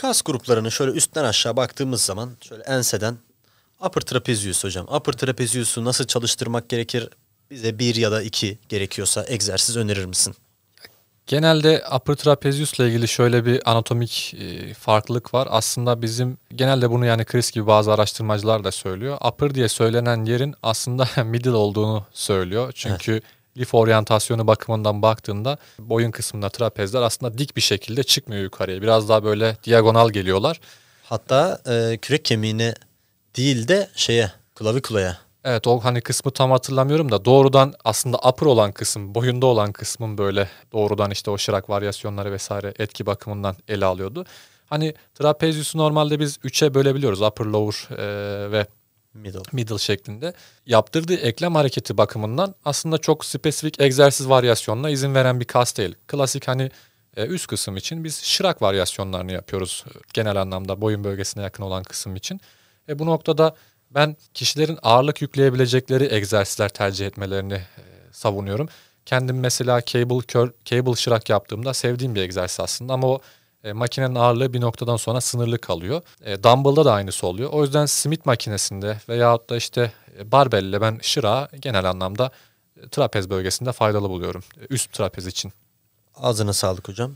Kas gruplarını şöyle üstten aşağı baktığımız zaman şöyle enseden upper trapezius hocam. Upper trapezius'u nasıl çalıştırmak gerekir? Bize bir ya da iki gerekiyorsa egzersiz önerir misin? Genelde upper trapezius ile ilgili şöyle bir anatomik e, farklılık var. Aslında bizim genelde bunu yani Chris gibi bazı araştırmacılar da söylüyor. Upper diye söylenen yerin aslında middle olduğunu söylüyor. Çünkü evet lif oryantasyonu bakımından baktığında boyun kısmında trapezler aslında dik bir şekilde çıkmıyor yukarıya. Biraz daha böyle diagonal geliyorlar. Hatta e, kürek kemiğine değil de şeye klavikulaya Evet o hani kısmı tam hatırlamıyorum da doğrudan aslında upper olan kısım, boyunda olan kısmın böyle doğrudan işte o şırak varyasyonları vesaire etki bakımından ele alıyordu. Hani trapeziusu normalde biz üç'e bölebiliyoruz upper lower e, ve middle. middle şeklinde. Yaptırdığı eklem hareketi bakımından aslında çok spesifik egzersiz varyasyonuna izin veren bir kas değil. Klasik hani e, üst kısım için biz şırak varyasyonlarını yapıyoruz e, genel anlamda boyun bölgesine yakın olan kısım için. E bu noktada ben kişilerin ağırlık yükleyebilecekleri egzersizler tercih etmelerini e, savunuyorum. Kendim mesela cable, kör, cable şırak yaptığımda sevdiğim bir egzersiz aslında ama o e, makinenin ağırlığı bir noktadan sonra sınırlı kalıyor. E, dumbbell'da da aynısı oluyor. O yüzden Smith makinesinde veyahut da işte e, barbelle ben şıra genel anlamda e, trapez bölgesinde faydalı buluyorum. E, üst trapez için. Ağzına sağlık hocam.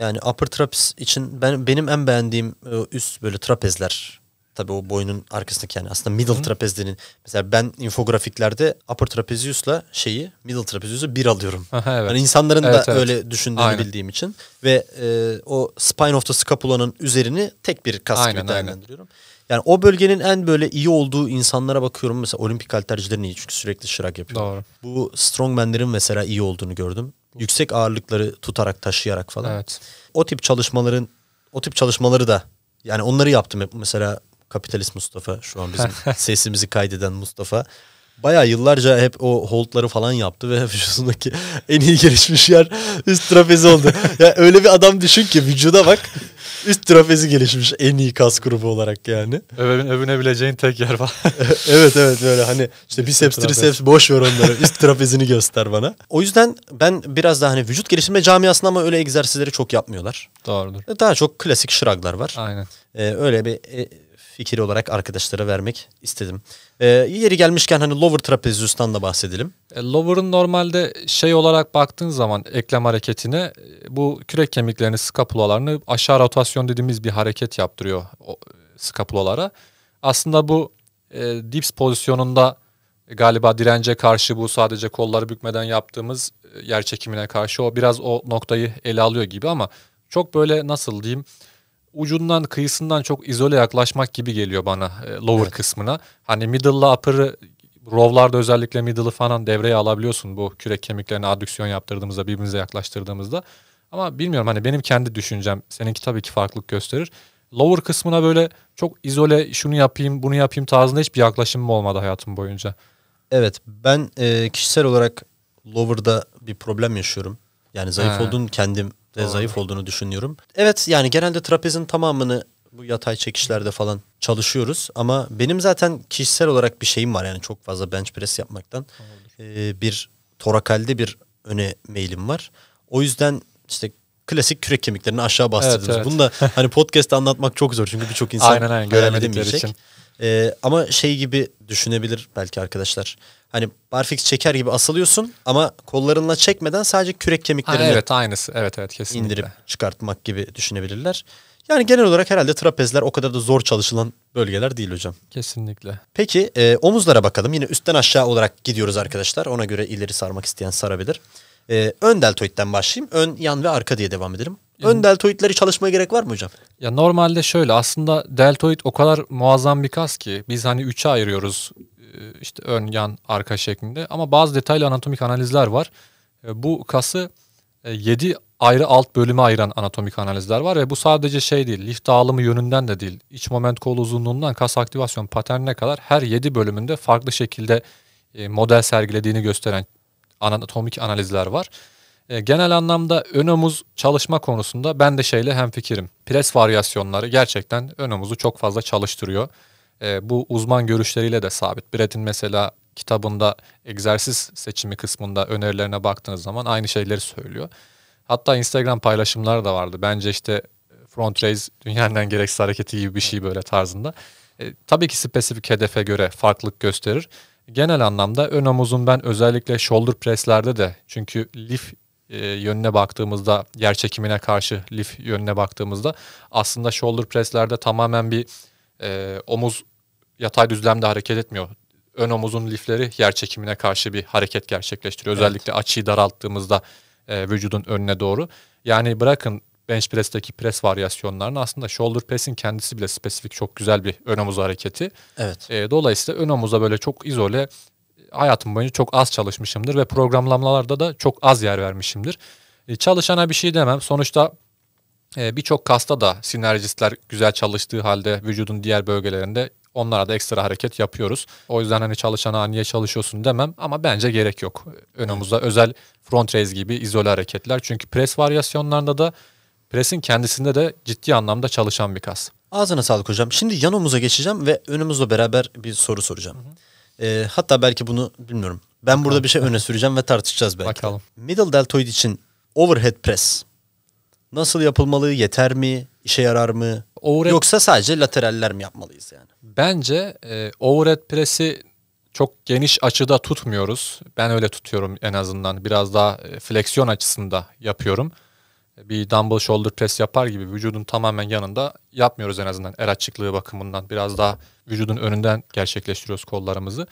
Yani upper trapez için ben benim en beğendiğim üst böyle trapezler Tabii o boynun arkasındaki yani aslında middle Hı. trapezlerin. Mesela ben infografiklerde upper trapeziusla şeyi middle trapeziusu bir alıyorum. evet. Yani insanların evet, da evet. öyle düşündüğünü aynen. bildiğim için. Ve e, o spine of the scapula'nın üzerini tek bir kas aynen, gibi değerlendiriyorum. Aynen. Yani o bölgenin en böyle iyi olduğu insanlara bakıyorum. Mesela olimpik haltercilerin iyi çünkü sürekli şırak yapıyor. Doğru. Bu strongmanlerin mesela iyi olduğunu gördüm. Yüksek ağırlıkları tutarak taşıyarak falan. Evet. O tip çalışmaların o tip çalışmaları da yani onları yaptım hep mesela kapitalist Mustafa şu an bizim sesimizi kaydeden Mustafa. Bayağı yıllarca hep o holdları falan yaptı ve vücudundaki en iyi gelişmiş yer üst trapezi oldu. yani öyle bir adam düşün ki vücuda bak üst trapezi gelişmiş en iyi kas grubu olarak yani. Övün, övünebileceğin tek yer var. evet evet böyle hani işte biceps triceps boş ver onları üst trapezini göster bana. O yüzden ben biraz daha hani vücut geliştirme camiasında ama öyle egzersizleri çok yapmıyorlar. Doğrudur. Daha çok klasik şıraglar var. Aynen. Ee, öyle bir e, fikir olarak arkadaşlara vermek istedim. Ee, yeri gelmişken hani Lower Trapezius'tan da bahsedelim. E, Lower'ın normalde şey olarak baktığın zaman eklem hareketine e, bu kürek kemiklerini, skapulalarını aşağı rotasyon dediğimiz bir hareket yaptırıyor o e, skapulalara. Aslında bu e, dips pozisyonunda galiba dirence karşı bu sadece kolları bükmeden yaptığımız yer çekimine karşı o biraz o noktayı ele alıyor gibi ama çok böyle nasıl diyeyim ucundan kıyısından çok izole yaklaşmak gibi geliyor bana e, lower evet. kısmına. Hani middle'la upper'ı rowlarda özellikle middle'ı falan devreye alabiliyorsun bu kürek kemiklerini adüksiyon yaptırdığımızda birbirimize yaklaştırdığımızda. Ama bilmiyorum hani benim kendi düşüncem seninki tabii ki farklılık gösterir. Lower kısmına böyle çok izole şunu yapayım bunu yapayım tarzında hiçbir yaklaşımım olmadı hayatım boyunca. Evet ben e, kişisel olarak lower'da bir problem yaşıyorum. Yani zayıf He. olduğum kendim de zayıf olduğunu düşünüyorum. Evet yani genelde trapezin tamamını bu yatay çekişlerde falan çalışıyoruz. Ama benim zaten kişisel olarak bir şeyim var yani çok fazla bench press yapmaktan. Ee, bir torakalde bir öne meylim var. O yüzden işte klasik kürek kemiklerini aşağı bastırdınız. Evet, evet. Bunu da hani podcast'te anlatmak çok zor çünkü birçok insan aynen, aynen, hayal Için. Ee, ama şey gibi düşünebilir belki arkadaşlar hani barfix çeker gibi asılıyorsun ama kollarınla çekmeden sadece kürek kemiklerini ha, evet, aynısı. Evet, evet, kesinlikle. indirip çıkartmak gibi düşünebilirler. Yani genel olarak herhalde trapezler o kadar da zor çalışılan bölgeler değil hocam. Kesinlikle. Peki e, omuzlara bakalım. Yine üstten aşağı olarak gidiyoruz arkadaşlar. Ona göre ileri sarmak isteyen sarabilir. E, ön deltoidden başlayayım. Ön, yan ve arka diye devam edelim. Ön deltoidleri çalışmaya gerek var mı hocam? Ya normalde şöyle aslında deltoid o kadar muazzam bir kas ki biz hani üç'e ayırıyoruz e, işte ön, yan, arka şeklinde ama bazı detaylı anatomik analizler var. E, bu kası 7 e, ayrı alt bölüme ayıran anatomik analizler var ve bu sadece şey değil, lif dağılımı yönünden de değil, iç moment kol uzunluğundan kas aktivasyon paternine kadar her 7 bölümünde farklı şekilde model sergilediğini gösteren anatomik analizler var. Genel anlamda ön omuz çalışma konusunda ben de şeyle hemfikirim. Pres varyasyonları gerçekten ön omuzu çok fazla çalıştırıyor. E, bu uzman görüşleriyle de sabit. Brett'in mesela kitabında egzersiz seçimi kısmında önerilerine baktığınız zaman aynı şeyleri söylüyor. Hatta Instagram paylaşımları da vardı. Bence işte front raise dünyanın en gereksiz hareketi gibi bir şey böyle tarzında. E, tabii ki spesifik hedefe göre farklılık gösterir. Genel anlamda ön omuzun ben özellikle shoulder presslerde de çünkü lif e, yönüne baktığımızda yer çekimine karşı lif yönüne baktığımızda aslında shoulder presslerde tamamen bir e, omuz yatay düzlemde hareket etmiyor. Ön omuzun lifleri yer çekimine karşı bir hareket gerçekleştiriyor. Özellikle evet. açıyı daralttığımızda e, vücudun önüne doğru. Yani bırakın bench press'teki pres varyasyonlarını aslında shoulder press'in kendisi bile spesifik çok güzel bir ön omuz hareketi. Evet. E, dolayısıyla ön omuza böyle çok izole e, hayatım boyunca çok az çalışmışımdır ve programlamalarda da çok az yer vermişimdir. E, çalışana bir şey demem. Sonuçta e, birçok kasta da sinerjistler güzel çalıştığı halde vücudun diğer bölgelerinde Onlara da ekstra hareket yapıyoruz. O yüzden hani çalışana niye çalışıyorsun demem ama bence gerek yok. Önümüzde özel front raise gibi izole hareketler. Çünkü pres varyasyonlarında da presin kendisinde de ciddi anlamda çalışan bir kas. Ağzına sağlık hocam. Şimdi yan omuza geçeceğim ve önümüzle beraber bir soru soracağım. E, hatta belki bunu bilmiyorum. Ben burada bir şey öne süreceğim ve tartışacağız belki. Bakalım. Middle deltoid için overhead press nasıl yapılmalı? Yeter mi? İşe yarar mı? overhead... Yoksa sadece lateraller mi yapmalıyız yani? Bence e, overhead presi çok geniş açıda tutmuyoruz. Ben öyle tutuyorum en azından. Biraz daha e, fleksiyon açısında yapıyorum. E, bir dumbbell shoulder press yapar gibi vücudun tamamen yanında yapmıyoruz en azından el açıklığı bakımından. Biraz daha vücudun önünden gerçekleştiriyoruz kollarımızı.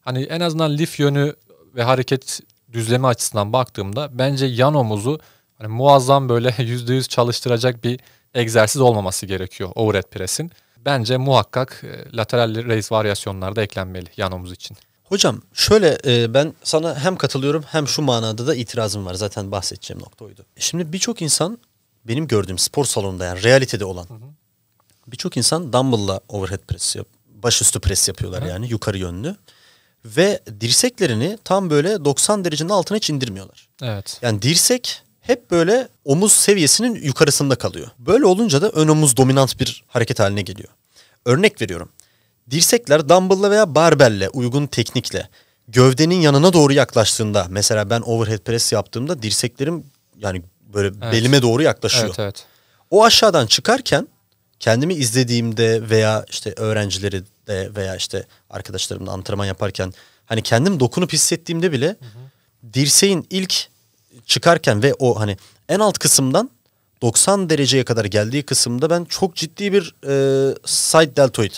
Hani en azından lif yönü ve hareket düzleme açısından baktığımda bence yan omuzu Hani muazzam böyle %100 çalıştıracak bir egzersiz olmaması gerekiyor overhead press'in. Bence muhakkak e, lateral raise varyasyonlar da eklenmeli yan omuz için. Hocam şöyle e, ben sana hem katılıyorum hem şu manada da itirazım var. Zaten bahsedeceğim nokta oydu. Şimdi birçok insan benim gördüğüm spor salonunda yani realitede olan birçok insan dumbbell'la overhead press yap başüstü pres yapıyorlar Hı. yani yukarı yönlü. Ve dirseklerini tam böyle 90 derecenin altına hiç indirmiyorlar. Evet. Yani dirsek hep böyle omuz seviyesinin yukarısında kalıyor. Böyle olunca da ön omuz dominant bir hareket haline geliyor. Örnek veriyorum. Dirsekler dumbbell'la veya barbellle uygun teknikle gövdenin yanına doğru yaklaştığında mesela ben overhead press yaptığımda dirseklerim yani böyle evet. belime doğru yaklaşıyor. Evet, evet. O aşağıdan çıkarken kendimi izlediğimde veya işte öğrencileri de veya işte arkadaşlarımla antrenman yaparken hani kendim dokunup hissettiğimde bile hı hı. dirseğin ilk çıkarken ve o hani en alt kısımdan 90 dereceye kadar geldiği kısımda ben çok ciddi bir e, side deltoid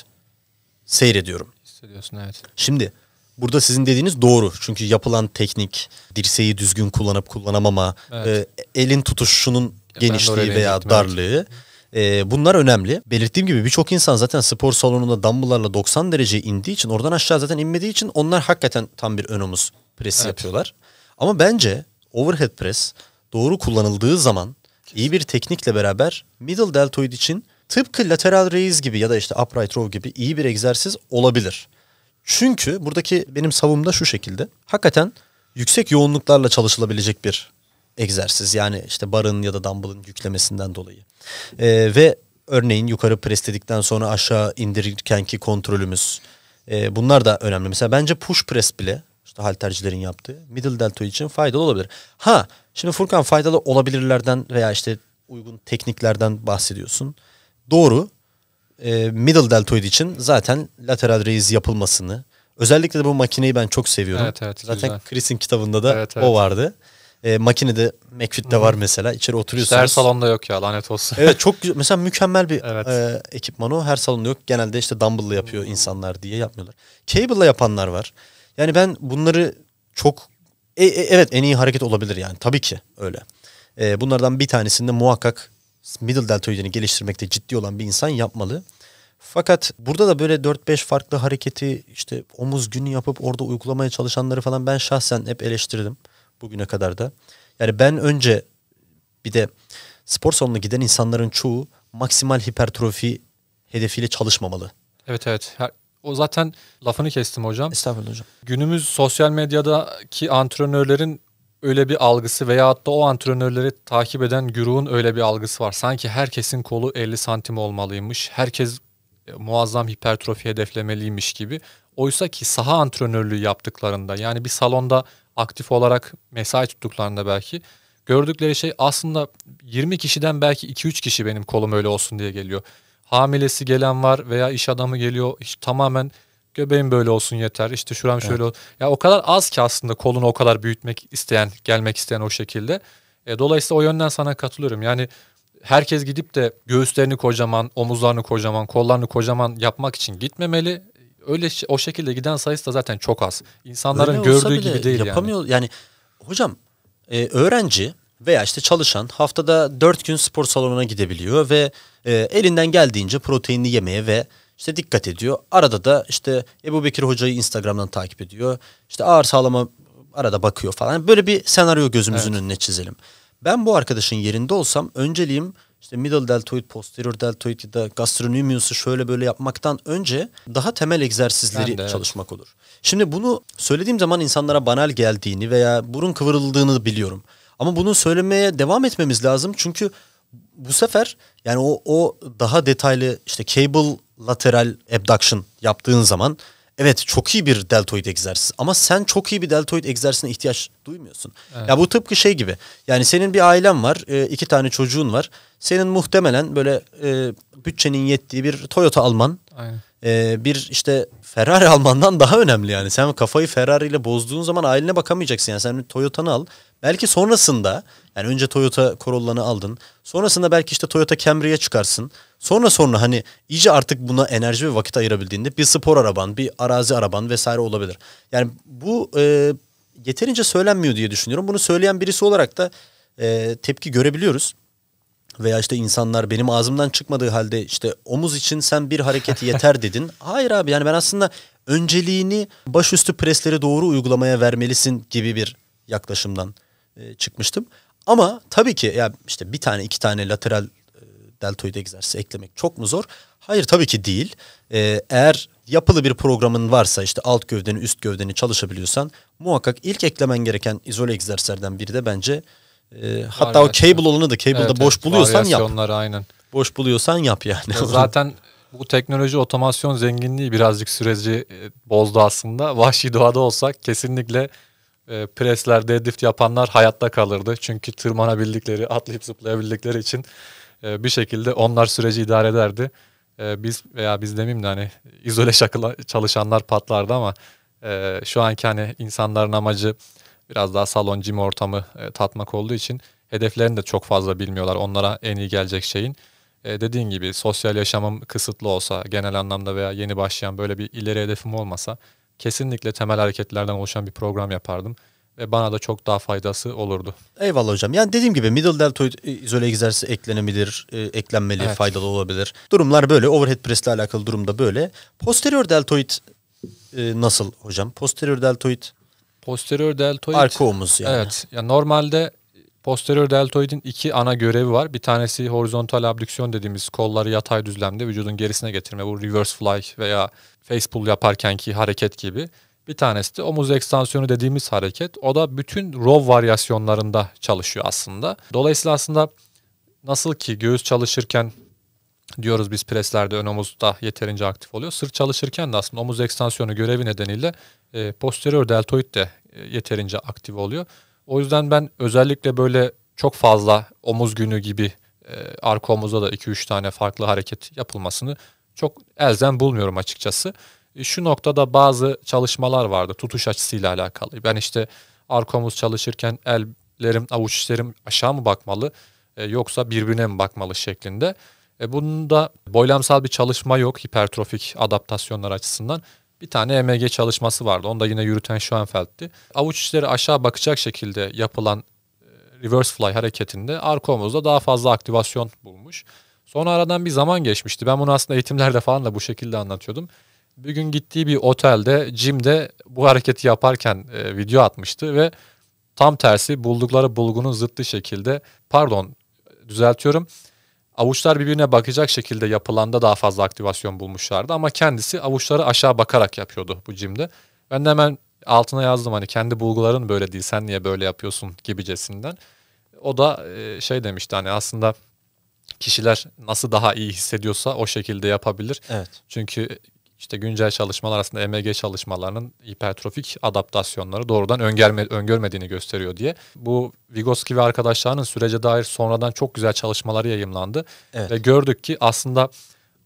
seyrediyorum. Hissediyorsun evet. Şimdi burada sizin dediğiniz doğru. Çünkü yapılan teknik, dirseği düzgün kullanıp kullanamama, evet. e, elin tutuşunun e, genişliği veya darlığı. E, bunlar önemli. Belirttiğim gibi birçok insan zaten spor salonunda dumbbell'larla 90 derece indiği için oradan aşağı zaten inmediği için onlar hakikaten tam bir ön omuz presi evet. yapıyorlar. Ama bence overhead press doğru kullanıldığı zaman iyi bir teknikle beraber middle deltoid için tıpkı lateral raise gibi ya da işte upright row gibi iyi bir egzersiz olabilir. Çünkü buradaki benim savunumda şu şekilde. Hakikaten yüksek yoğunluklarla çalışılabilecek bir egzersiz. Yani işte barın ya da dumbbell'ın yüklemesinden dolayı. Ee, ve örneğin yukarı pres sonra aşağı indirirkenki kontrolümüz. Ee, bunlar da önemli. Mesela bence push press bile işte haltercilerin yaptığı middle deltoid için faydalı olabilir. Ha şimdi Furkan faydalı olabilirlerden veya işte uygun tekniklerden bahsediyorsun. Doğru. E, middle deltoid için zaten lateral raise yapılmasını özellikle de bu makineyi ben çok seviyorum. Evet, evet, zaten güzel. Chris'in kitabında da evet, evet. o vardı. E, makinede McFit'te var mesela. İçeri oturuyorsunuz. İşte her salonda yok ya lanet olsun. Evet çok güzel. Mesela mükemmel bir evet. e, ekipman o. Her salonda yok. Genelde işte dumbbell'la yapıyor Hı-hı. insanlar diye yapmıyorlar. Cable'la yapanlar var. Yani ben bunları çok e, e, evet en iyi hareket olabilir yani tabii ki öyle. E, bunlardan bir tanesinde muhakkak middle deltoidini geliştirmekte ciddi olan bir insan yapmalı. Fakat burada da böyle 4-5 farklı hareketi işte omuz günü yapıp orada uygulamaya çalışanları falan ben şahsen hep eleştirdim bugüne kadar da. Yani ben önce bir de spor salonuna giden insanların çoğu maksimal hipertrofi hedefiyle çalışmamalı. Evet evet. O zaten lafını kestim hocam. Estağfurullah hocam. Günümüz sosyal medyadaki antrenörlerin öyle bir algısı veya hatta o antrenörleri takip eden güruğun öyle bir algısı var. Sanki herkesin kolu 50 santim olmalıymış. Herkes e, muazzam hipertrofi hedeflemeliymiş gibi. Oysa ki saha antrenörlüğü yaptıklarında yani bir salonda aktif olarak mesai tuttuklarında belki gördükleri şey aslında 20 kişiden belki 2-3 kişi benim kolum öyle olsun diye geliyor hamilesi gelen var veya iş adamı geliyor işte tamamen göbeğim böyle olsun yeter işte şuram şöyle evet. ya o kadar az ki aslında kolunu o kadar büyütmek isteyen gelmek isteyen o şekilde e, dolayısıyla o yönden sana katılıyorum yani herkes gidip de göğüslerini kocaman omuzlarını kocaman kollarını kocaman yapmak için gitmemeli öyle o şekilde giden sayısı da zaten çok az insanların öyle gördüğü gibi değil yapamıyor yani, yani hocam e, öğrenci veya işte çalışan haftada dört gün spor salonuna gidebiliyor ve e, elinden geldiğince proteinli yemeye ve işte dikkat ediyor. Arada da işte Ebu Bekir Hoca'yı Instagram'dan takip ediyor. İşte ağır sağlama arada bakıyor falan. Böyle bir senaryo gözümüzün evet. önüne çizelim. Ben bu arkadaşın yerinde olsam önceliğim işte middle deltoid, posterior deltoid ya da gastrocnemius'u şöyle böyle yapmaktan önce daha temel egzersizleri de, çalışmak evet. olur. Şimdi bunu söylediğim zaman insanlara banal geldiğini veya burun kıvrıldığını biliyorum. Ama bunu söylemeye devam etmemiz lazım çünkü bu sefer yani o, o daha detaylı işte cable lateral abduction yaptığın zaman evet çok iyi bir deltoid egzersiz ama sen çok iyi bir deltoid egzersizine ihtiyaç duymuyorsun. Evet. Ya bu tıpkı şey gibi yani senin bir ailen var e, iki tane çocuğun var senin muhtemelen böyle e, bütçenin yettiği bir Toyota alman Aynen e, bir işte Ferrari almandan daha önemli yani. Sen kafayı Ferrari ile bozduğun zaman ailine bakamayacaksın yani. Sen Toyota'nı al. Belki sonrasında yani önce Toyota Corolla'nı aldın. Sonrasında belki işte Toyota Camry'e çıkarsın. Sonra sonra hani iyice artık buna enerji ve vakit ayırabildiğinde bir spor araban, bir arazi araban vesaire olabilir. Yani bu e, yeterince söylenmiyor diye düşünüyorum. Bunu söyleyen birisi olarak da e, tepki görebiliyoruz veya işte insanlar benim ağzımdan çıkmadığı halde işte omuz için sen bir hareketi yeter dedin. Hayır abi yani ben aslında önceliğini başüstü presleri doğru uygulamaya vermelisin gibi bir yaklaşımdan e, çıkmıştım. Ama tabii ki ya işte bir tane iki tane lateral e, deltoid egzersizi eklemek çok mu zor? Hayır tabii ki değil. E, eğer yapılı bir programın varsa işte alt gövdeni üst gövdeni çalışabiliyorsan muhakkak ilk eklemen gereken izole egzersizlerden biri de bence e, hatta o cable olanı da cable'da evet, boş evet, buluyorsan yap. aynen. Boş buluyorsan yap yani. Ya zaten bu teknoloji otomasyon zenginliği birazcık süreci e, bozdu aslında. Vahşi doğada olsak kesinlikle e, presler, deadlift yapanlar hayatta kalırdı. Çünkü tırmanabildikleri, atlayıp zıplayabildikleri için e, bir şekilde onlar süreci idare ederdi. E, biz veya biz demeyeyim de hani izole şakıla, çalışanlar patlardı ama şu anki hani insanların amacı biraz daha salon cim ortamı e, tatmak olduğu için hedeflerini de çok fazla bilmiyorlar. Onlara en iyi gelecek şeyin. E, dediğin gibi sosyal yaşamım kısıtlı olsa genel anlamda veya yeni başlayan böyle bir ileri hedefim olmasa kesinlikle temel hareketlerden oluşan bir program yapardım ve bana da çok daha faydası olurdu. Eyvallah hocam. Yani dediğim gibi middle deltoid e, izole egzersizi eklenebilir, e, eklenmeli, evet. faydalı olabilir. Durumlar böyle. Overhead press ile alakalı durumda böyle. Posterior deltoid e, nasıl hocam? Posterior deltoid Posterior deltoid. Arka omuz yani. Evet. Ya normalde posterior deltoidin iki ana görevi var. Bir tanesi horizontal abdüksiyon dediğimiz kolları yatay düzlemde vücudun gerisine getirme. Bu reverse fly veya face pull yaparkenki hareket gibi. Bir tanesi de omuz ekstansiyonu dediğimiz hareket. O da bütün row varyasyonlarında çalışıyor aslında. Dolayısıyla aslında nasıl ki göğüs çalışırken diyoruz biz preslerde ön omuzda yeterince aktif oluyor. Sırt çalışırken de aslında omuz ekstansiyonu görevi nedeniyle e, posterior deltoid de e, yeterince aktif oluyor. O yüzden ben özellikle böyle çok fazla omuz günü gibi e, arka omuzda da 2-3 tane farklı hareket yapılmasını çok elzem bulmuyorum açıkçası. E, şu noktada bazı çalışmalar vardı tutuş açısıyla alakalı. Ben işte arka omuz çalışırken ellerim, avuçlarım aşağı mı bakmalı e, yoksa birbirine mi bakmalı şeklinde. E, bunun da boylamsal bir çalışma yok hipertrofik adaptasyonlar açısından. Bir tane EMG çalışması vardı. Onu da yine yürüten Schoenfeld'ti. Avuç içleri aşağı bakacak şekilde yapılan e, reverse fly hareketinde arka omuzda daha fazla aktivasyon bulmuş. Sonra aradan bir zaman geçmişti. Ben bunu aslında eğitimlerde falan da bu şekilde anlatıyordum. Bir gün gittiği bir otelde, jimde bu hareketi yaparken e, video atmıştı ve tam tersi buldukları bulgunun zıttı şekilde, pardon düzeltiyorum, Avuçlar birbirine bakacak şekilde yapılanda daha fazla aktivasyon bulmuşlardı ama kendisi avuçları aşağı bakarak yapıyordu bu cimde. Ben de hemen altına yazdım hani kendi bulguların böyle değil sen niye böyle yapıyorsun gibicesinden. O da e, şey demişti hani aslında kişiler nasıl daha iyi hissediyorsa o şekilde yapabilir. Evet. Çünkü işte güncel çalışmalar aslında EMG çalışmalarının hipertrofik adaptasyonları doğrudan öngerme, öngörmediğini gösteriyor diye. Bu Vygotsky ve arkadaşlarının sürece dair sonradan çok güzel çalışmaları yayımlandı. Evet. Ve gördük ki aslında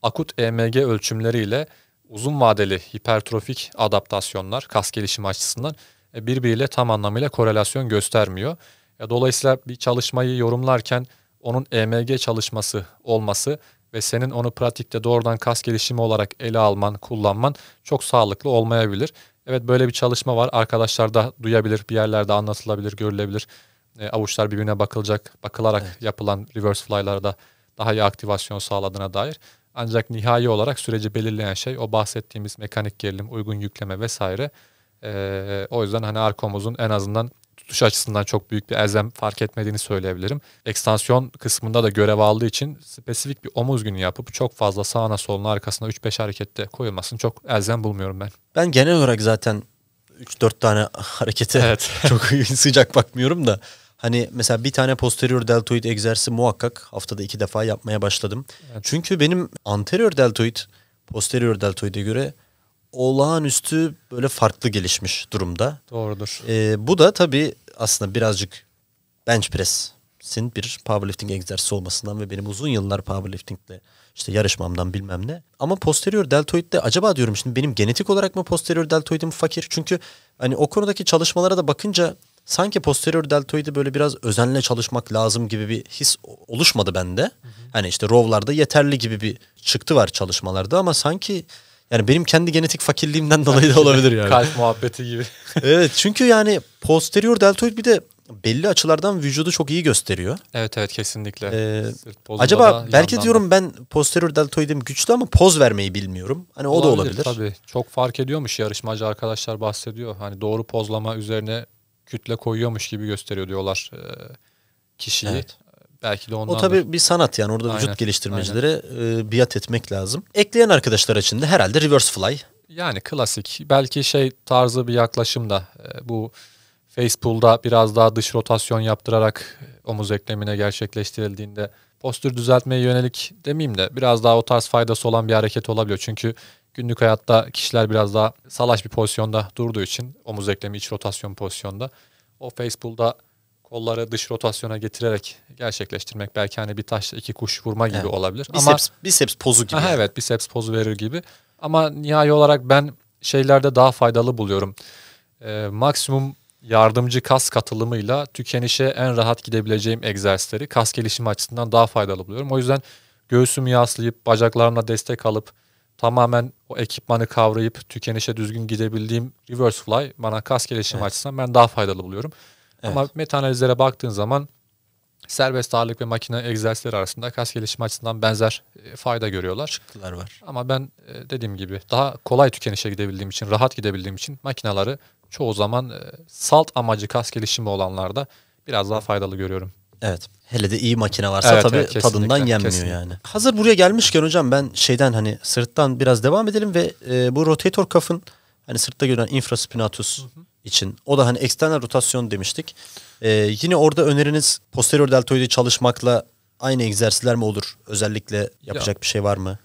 akut EMG ölçümleriyle uzun vadeli hipertrofik adaptasyonlar kas gelişimi açısından e, birbiriyle tam anlamıyla korelasyon göstermiyor. E, dolayısıyla bir çalışmayı yorumlarken onun EMG çalışması olması ve senin onu pratikte doğrudan kas gelişimi olarak ele alman, kullanman çok sağlıklı olmayabilir. Evet böyle bir çalışma var. Arkadaşlar da duyabilir, bir yerlerde anlatılabilir, görülebilir. E, avuçlar birbirine bakılacak, bakılarak evet. yapılan reverse fly'larda daha iyi aktivasyon sağladığına dair. Ancak nihai olarak süreci belirleyen şey o bahsettiğimiz mekanik gerilim, uygun yükleme vesaire. E, o yüzden hani arkomuzun en azından tutuş açısından çok büyük bir elzem fark etmediğini söyleyebilirim. Ekstansiyon kısmında da görev aldığı için spesifik bir omuz günü yapıp çok fazla sağına soluna arkasına 3-5 harekette koyulmasını çok elzem bulmuyorum ben. Ben genel olarak zaten 3-4 tane harekete evet. çok sıcak bakmıyorum da. Hani mesela bir tane posterior deltoid egzersizi muhakkak haftada iki defa yapmaya başladım. Evet. Çünkü benim anterior deltoid posterior deltoide göre olağanüstü böyle farklı gelişmiş durumda. Doğrudur. Ee, bu da tabii aslında birazcık bench press'in bir powerlifting egzersizi olmasından ve benim uzun yıllar powerliftingle işte yarışmamdan bilmem ne. Ama posterior deltoidde acaba diyorum şimdi benim genetik olarak mı posterior deltoidim fakir? Çünkü hani o konudaki çalışmalara da bakınca sanki posterior deltoidi böyle biraz özenle çalışmak lazım gibi bir his oluşmadı bende. Hı hı. Hani işte rowlarda yeterli gibi bir çıktı var çalışmalarda ama sanki yani benim kendi genetik fakirliğimden dolayı da olabilir yani. Kalp muhabbeti gibi. evet çünkü yani posterior deltoid bir de belli açılardan vücudu çok iyi gösteriyor. Evet evet kesinlikle. Ee, acaba belki yandan... diyorum ben posterior deltoidim güçlü ama poz vermeyi bilmiyorum. Hani olabilir, o da olabilir. Tabii çok fark ediyormuş yarışmacı arkadaşlar bahsediyor. Hani doğru pozlama üzerine kütle koyuyormuş gibi gösteriyor diyorlar e, kişiyi. Evet. Belki de ondan. O tabii bir sanat yani orada aynen, vücut geliştirmecilere e, biat etmek lazım. Ekleyen arkadaşlar için de herhalde reverse fly. Yani klasik belki şey tarzı bir yaklaşım da e, bu face pull'da biraz daha dış rotasyon yaptırarak e, omuz eklemine gerçekleştirildiğinde postür düzeltmeye yönelik demeyeyim de biraz daha o tarz faydası olan bir hareket olabiliyor. Çünkü günlük hayatta kişiler biraz daha salaş bir pozisyonda durduğu için omuz eklemi iç rotasyon pozisyonda o face pull'da kolları dış rotasyona getirerek gerçekleştirmek belki hani bir taş iki kuş vurma gibi evet. olabilir. Biceps, Ama, biceps pozu gibi. Aha, yani. evet biceps pozu verir gibi. Ama nihai olarak ben şeylerde daha faydalı buluyorum. Ee, maksimum yardımcı kas katılımıyla tükenişe en rahat gidebileceğim egzersizleri kas gelişimi açısından daha faydalı buluyorum. O yüzden göğsümü yaslayıp bacaklarımla destek alıp tamamen o ekipmanı kavrayıp tükenişe düzgün gidebildiğim reverse fly bana kas gelişimi evet. açısından ben daha faydalı buluyorum. Evet. Ama meta analizlere baktığın zaman serbest ağırlık ve makine egzersizleri arasında kas gelişimi açısından benzer e, fayda görüyorlar. Çıktılar var. Ama ben e, dediğim gibi daha kolay tükenişe gidebildiğim için, rahat gidebildiğim için makinaları çoğu zaman e, salt amacı kas gelişimi olanlarda biraz daha faydalı görüyorum. Evet. Hele de iyi makine varsa evet, tabii evet, tadından yenmiyor kesinlikle. yani. Hazır buraya gelmişken hocam ben şeyden hani sırttan biraz devam edelim ve e, bu rotator kafın hani sırtta görünen infraspinatus hı hı için. O da hani eksternal rotasyon demiştik. Ee, yine orada öneriniz posterior deltoidi çalışmakla aynı egzersizler mi olur? Özellikle yapacak ya, bir şey var mı?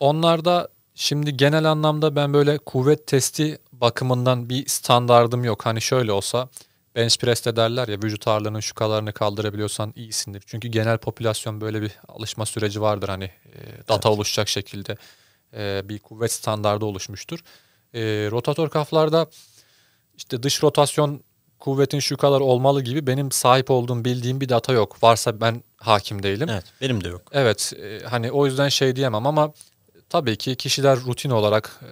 Onlarda şimdi genel anlamda ben böyle kuvvet testi bakımından bir standardım yok. Hani şöyle olsa bench press de derler ya vücut ağırlığının şu kadarını kaldırabiliyorsan iyisindir. Çünkü genel popülasyon böyle bir alışma süreci vardır hani e, data evet. oluşacak şekilde e, bir kuvvet standardı oluşmuştur. E, rotator kaflarda işte dış rotasyon kuvvetin şu kadar olmalı gibi benim sahip olduğum bildiğim bir data yok. Varsa ben hakim değilim. Evet benim de yok. Evet e, hani o yüzden şey diyemem ama tabii ki kişiler rutin olarak e,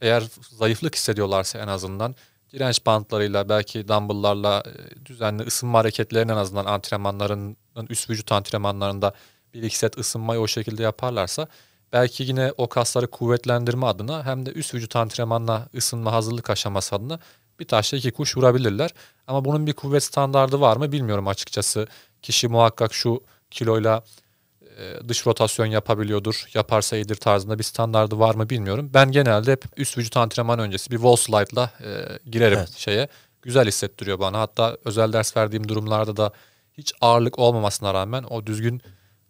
eğer zayıflık hissediyorlarsa en azından direnç bantlarıyla belki dumbbell'larla e, düzenli ısınma hareketlerini en azından antrenmanların üst vücut antrenmanlarında bir iki set ısınmayı o şekilde yaparlarsa belki yine o kasları kuvvetlendirme adına hem de üst vücut antrenmanla ısınma hazırlık aşaması adına bir taşla iki kuş vurabilirler. Ama bunun bir kuvvet standardı var mı bilmiyorum açıkçası. Kişi muhakkak şu kiloyla e, dış rotasyon yapabiliyordur, yaparsa iyidir tarzında bir standardı var mı bilmiyorum. Ben genelde hep üst vücut antrenman öncesi bir wall slide'la e, girerim evet. şeye. Güzel hissettiriyor bana. Hatta özel ders verdiğim durumlarda da hiç ağırlık olmamasına rağmen o düzgün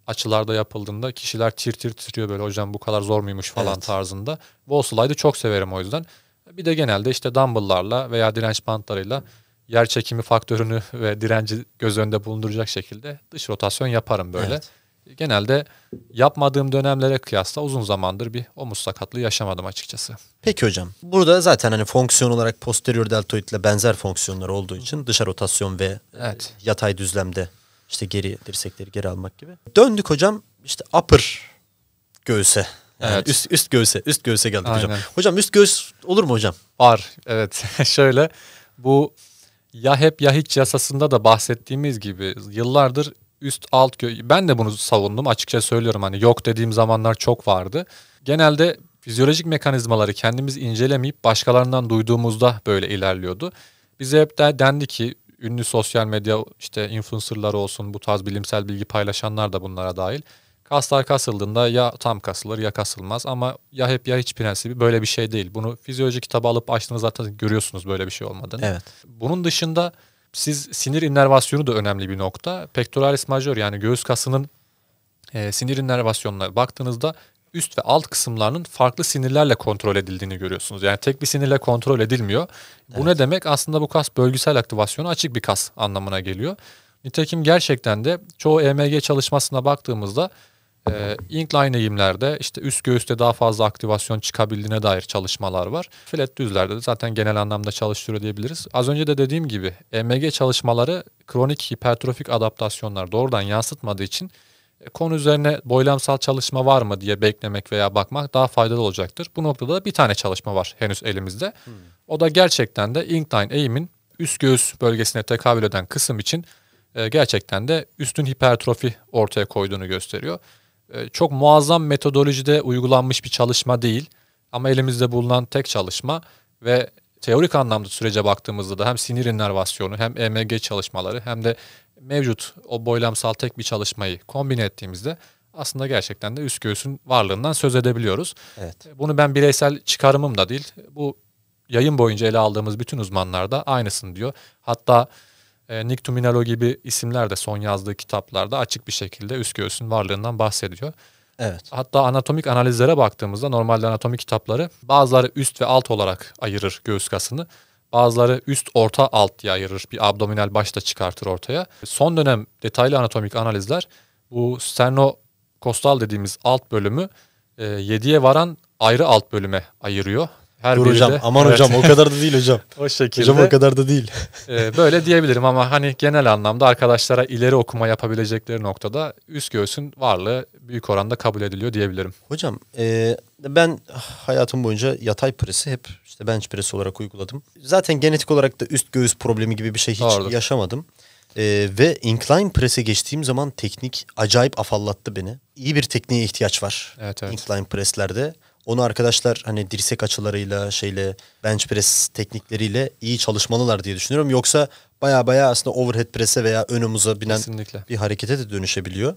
açılarda yapıldığında kişiler tir tir titriyor böyle hocam bu kadar zor muymuş falan evet. tarzında. Wall slide'ı çok severim o yüzden. Bir de genelde işte dumbbell'larla veya direnç bantlarıyla yer çekimi faktörünü ve direnci göz önünde bulunduracak şekilde dış rotasyon yaparım böyle. Evet. Genelde yapmadığım dönemlere kıyasla uzun zamandır bir omuz sakatlığı yaşamadım açıkçası. Peki hocam. Burada zaten hani fonksiyon olarak posterior deltoidle benzer fonksiyonlar olduğu için dışa rotasyon ve evet. E, yatay düzlemde işte geri dirsekleri geri almak gibi. Döndük hocam işte upper göğüse evet. Üst, üst göğüse, üst göğüse geldik Aynen. hocam. Hocam üst göğüs olur mu hocam? Var, evet. Şöyle bu ya hep ya hiç yasasında da bahsettiğimiz gibi yıllardır üst alt göğüs. Ben de bunu savundum açıkça söylüyorum hani yok dediğim zamanlar çok vardı. Genelde fizyolojik mekanizmaları kendimiz incelemeyip başkalarından duyduğumuzda böyle ilerliyordu. Bize hep de dendi ki ünlü sosyal medya işte influencerlar olsun bu tarz bilimsel bilgi paylaşanlar da bunlara dahil. Kaslar kasıldığında ya tam kasılır ya kasılmaz ama ya hep ya hiç prensibi böyle bir şey değil. Bunu fizyoloji kitabı alıp açtığınızda zaten görüyorsunuz böyle bir şey olmadığını. Evet. Bunun dışında siz sinir innervasyonu da önemli bir nokta. Pectoralis major yani göğüs kasının e, sinir innervasyonuna baktığınızda üst ve alt kısımlarının farklı sinirlerle kontrol edildiğini görüyorsunuz. Yani tek bir sinirle kontrol edilmiyor. Bu evet. ne demek? Aslında bu kas bölgesel aktivasyonu açık bir kas anlamına geliyor. Nitekim gerçekten de çoğu EMG çalışmasına baktığımızda e, incline eğimlerde işte üst göğüste daha fazla aktivasyon çıkabildiğine dair çalışmalar var. Flat düzlerde de zaten genel anlamda çalıştırıyor diyebiliriz. Az önce de dediğim gibi EMG çalışmaları kronik hipertrofik adaptasyonlar doğrudan yansıtmadığı için e, konu üzerine boylamsal çalışma var mı diye beklemek veya bakmak daha faydalı olacaktır. Bu noktada da bir tane çalışma var henüz elimizde. Hmm. O da gerçekten de incline eğimin üst göğüs bölgesine tekabül eden kısım için e, gerçekten de üstün hipertrofi ortaya koyduğunu gösteriyor. Ee, çok muazzam metodolojide uygulanmış bir çalışma değil. Ama elimizde bulunan tek çalışma ve teorik anlamda sürece baktığımızda da hem sinir innervasyonu hem EMG çalışmaları hem de mevcut o boylamsal tek bir çalışmayı kombine ettiğimizde aslında gerçekten de üst göğsün varlığından söz edebiliyoruz. Evet. Ee, bunu ben bireysel çıkarımım da değil. Bu yayın boyunca ele aldığımız bütün uzmanlar da aynısını diyor. Hatta e, Nick Tuminello gibi isimler de son yazdığı kitaplarda açık bir şekilde üst göğsün varlığından bahsediyor. Evet. Hatta anatomik analizlere baktığımızda normalde anatomi kitapları bazıları üst ve alt olarak ayırır göğüs kasını. Bazıları üst orta alt diye ayırır. Bir abdominal başta çıkartır ortaya. Son dönem detaylı anatomik analizler bu sternokostal dediğimiz alt bölümü 7'ye e, varan ayrı alt bölüme ayırıyor. Her Dur hocam de, aman evet. hocam o kadar da değil hocam. o şekilde. Hocam o kadar da değil. e, böyle diyebilirim ama hani genel anlamda arkadaşlara ileri okuma yapabilecekleri noktada üst göğsün varlığı büyük oranda kabul ediliyor diyebilirim. Hocam e, ben hayatım boyunca yatay presi hep işte bench presi olarak uyguladım. Zaten genetik olarak da üst göğüs problemi gibi bir şey hiç Doğrudur. yaşamadım. Ee, ve incline press'e geçtiğim zaman teknik acayip afallattı beni. İyi bir tekniğe ihtiyaç var. Evet, evet. Incline press'lerde. Onu arkadaşlar hani dirsek açılarıyla şeyle bench press teknikleriyle iyi çalışmalılar diye düşünüyorum. Yoksa baya baya aslında overhead press'e veya ön omuza binen Kesinlikle. bir harekete de dönüşebiliyor.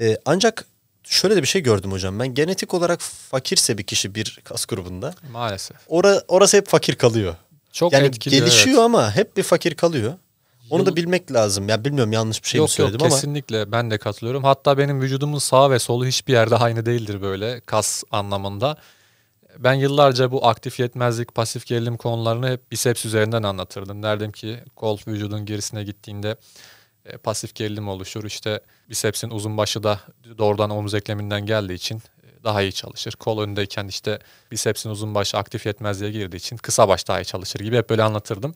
Ee, ancak şöyle de bir şey gördüm hocam ben. Genetik olarak fakirse bir kişi bir kas grubunda. Maalesef. Ora, orası hep fakir kalıyor. Çok yani etkiliyor, gelişiyor evet. ama hep bir fakir kalıyor. Onu da bilmek lazım. Ya bilmiyorum yanlış bir şey yok, mi söyledim yok, ama. kesinlikle ben de katılıyorum. Hatta benim vücudumun sağ ve solu hiçbir yerde aynı değildir böyle kas anlamında. Ben yıllarca bu aktif yetmezlik, pasif gerilim konularını hep biceps üzerinden anlatırdım. Derdim ki kol vücudun gerisine gittiğinde e, pasif gerilim oluşur. İşte bicepsin uzun başı da doğrudan omuz ekleminden geldiği için e, daha iyi çalışır. Kol önündeyken işte bicepsin uzun başı aktif yetmezliğe girdiği için kısa baş daha iyi çalışır gibi hep böyle anlatırdım.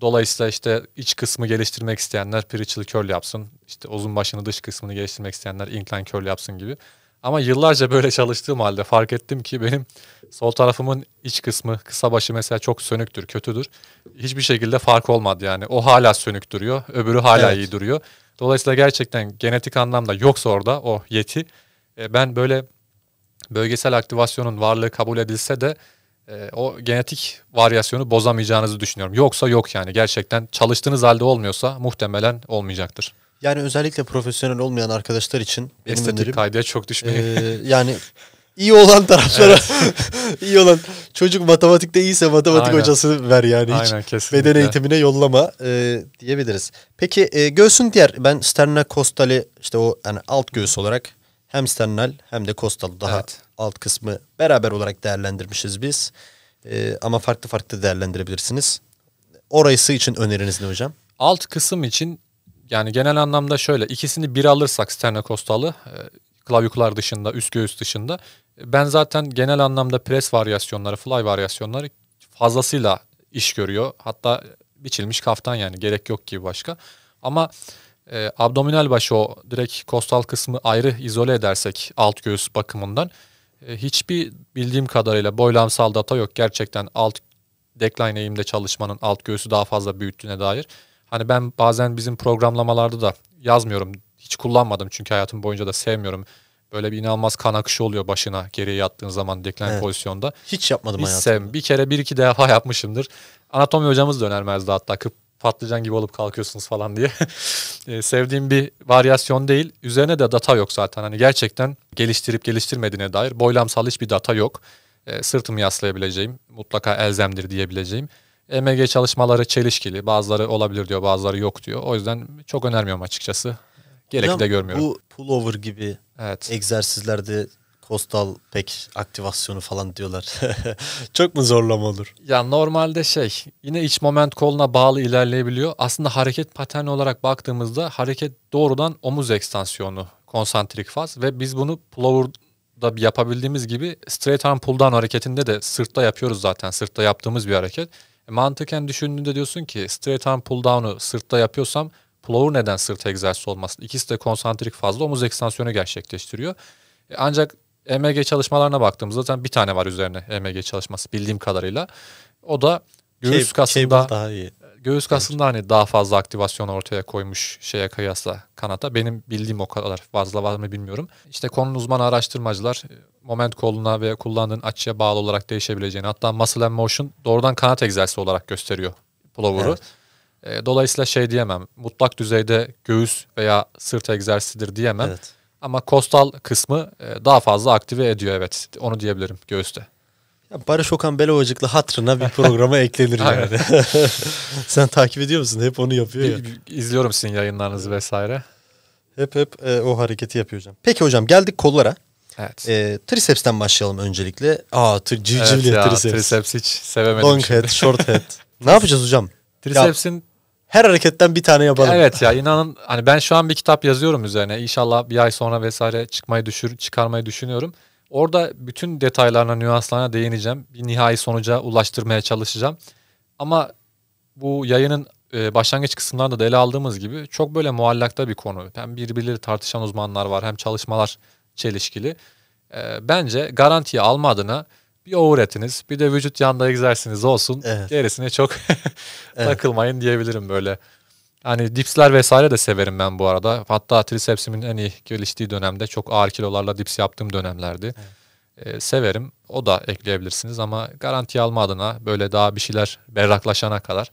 Dolayısıyla işte iç kısmı geliştirmek isteyenler preachial curl yapsın. İşte uzun başını dış kısmını geliştirmek isteyenler incline curl yapsın gibi. Ama yıllarca böyle çalıştığım halde fark ettim ki benim sol tarafımın iç kısmı, kısa başı mesela çok sönüktür, kötüdür. Hiçbir şekilde fark olmadı yani. O hala sönük duruyor, öbürü hala evet. iyi duruyor. Dolayısıyla gerçekten genetik anlamda yoksa orada o yeti. E, ben böyle bölgesel aktivasyonun varlığı kabul edilse de e, o genetik varyasyonu bozamayacağınızı düşünüyorum. Yoksa yok yani gerçekten çalıştığınız halde olmuyorsa muhtemelen olmayacaktır. Yani özellikle profesyonel olmayan arkadaşlar için benim estetik önerim, kaydıya çok düşmeyin. E, yani iyi olan taraflara iyi olan çocuk matematikte iyiyse matematik Aynen. hocası ver yani hiç Aynen, kesinlikle. beden eğitimine yollama e, diyebiliriz. Peki e, göğsün diğer ben Sterna Kostali işte o yani alt göğüs olarak hem Sternal hem de kostalı daha evet. alt kısmı beraber olarak değerlendirmişiz biz. Ee, ama farklı farklı değerlendirebilirsiniz. Orası için öneriniz ne hocam? Alt kısım için yani genel anlamda şöyle ikisini bir alırsak Sterne kostalı e, klavyuklar dışında üst göğüs dışında ben zaten genel anlamda pres varyasyonları fly varyasyonları fazlasıyla iş görüyor. Hatta biçilmiş kaftan yani gerek yok ki başka. Ama e, abdominal başı o direkt kostal kısmı ayrı izole edersek alt göğüs bakımından e, hiçbir bildiğim kadarıyla boylamsal data yok. Gerçekten alt decline eğimde çalışmanın alt göğsü daha fazla büyüttüğüne dair. Hani ben bazen bizim programlamalarda da yazmıyorum. Hiç kullanmadım çünkü hayatım boyunca da sevmiyorum. Böyle bir inanılmaz kan akışı oluyor başına geriye yattığın zaman deklen evet. pozisyonda. Hiç yapmadım hayatımda. bir kere bir iki defa yapmışımdır. Anatomi hocamız da önermezdi hatta. Kıp, patlıcan gibi olup kalkıyorsunuz falan diye. e, sevdiğim bir varyasyon değil. Üzerine de data yok zaten. Hani gerçekten geliştirip geliştirmediğine dair boylamsal hiçbir data yok. E, sırtımı yaslayabileceğim, mutlaka elzemdir diyebileceğim. EMG çalışmaları çelişkili. Bazıları olabilir diyor, bazıları yok diyor. O yüzden çok önermiyorum açıkçası. Gerek de görmüyorum. Bu pullover gibi evet. egzersizlerde Coastal pek aktivasyonu falan diyorlar. Çok mu zorlama olur? Ya normalde şey yine iç moment koluna bağlı ilerleyebiliyor. Aslında hareket paterni olarak baktığımızda hareket doğrudan omuz ekstansiyonu konsantrik faz ve biz bunu plover'da yapabildiğimiz gibi straight arm pull down hareketinde de sırtta yapıyoruz zaten. Sırtta yaptığımız bir hareket. E, mantıken düşündüğünde diyorsun ki straight arm pull down'u sırtta yapıyorsam plover neden sırt egzersizi olmasın? İkisi de konsantrik fazla omuz ekstansiyonu gerçekleştiriyor. E, ancak EMG çalışmalarına baktığımızda zaten bir tane var üzerine EMG çalışması bildiğim kadarıyla. O da göğüs şey, kasında daha iyi. göğüs kasında hani daha fazla aktivasyon ortaya koymuş şeye kıyasla kanata. Benim bildiğim o kadar fazla var mı bilmiyorum. İşte konunun uzmanı araştırmacılar e, moment koluna ve kullandığın açıya bağlı olarak değişebileceğini hatta muscle and motion doğrudan kanat egzersizi olarak gösteriyor pullover'ı. Evet. E, dolayısıyla şey diyemem mutlak düzeyde göğüs veya sırt egzersizidir diyemem. Evet. Ama kostal kısmı e, daha fazla aktive ediyor evet. Onu diyebilirim göğüste. Ya Barış Okan Belovacıklı hatrına bir programa eklenir yani. Sen takip ediyor musun? Hep onu yapıyor ya. İzliyorum sizin yayınlarınızı vesaire. Hep hep e, o hareketi yapıyor hocam. Peki hocam geldik kollara. Evet. E, triceps'ten başlayalım öncelikle. Aa tri, civcivli evet ya, triceps. Triceps hiç sevemedim. Long şimdi. head, short head. ne yapacağız hocam? Triceps'in her hareketten bir tane yapalım. Evet ya inanın hani ben şu an bir kitap yazıyorum üzerine. İnşallah bir ay sonra vesaire çıkmayı düşür, çıkarmayı düşünüyorum. Orada bütün detaylarına, nüanslarına değineceğim. Bir nihai sonuca ulaştırmaya çalışacağım. Ama bu yayının e, başlangıç kısımlarında da ele aldığımız gibi çok böyle muallakta bir konu. Hem birbirleri tartışan uzmanlar var hem çalışmalar çelişkili. E, bence garantiye almadığına. adına bir o üretiniz bir de vücut yanda egzersiniz olsun. Evet. Gerisine çok evet. takılmayın diyebilirim böyle. Hani dipsler vesaire de severim ben bu arada. Hatta tricepsimin en iyi geliştiği dönemde çok ağır kilolarla dips yaptığım dönemlerdi. Evet. Ee, severim. O da ekleyebilirsiniz ama garanti alma adına böyle daha bir şeyler berraklaşana kadar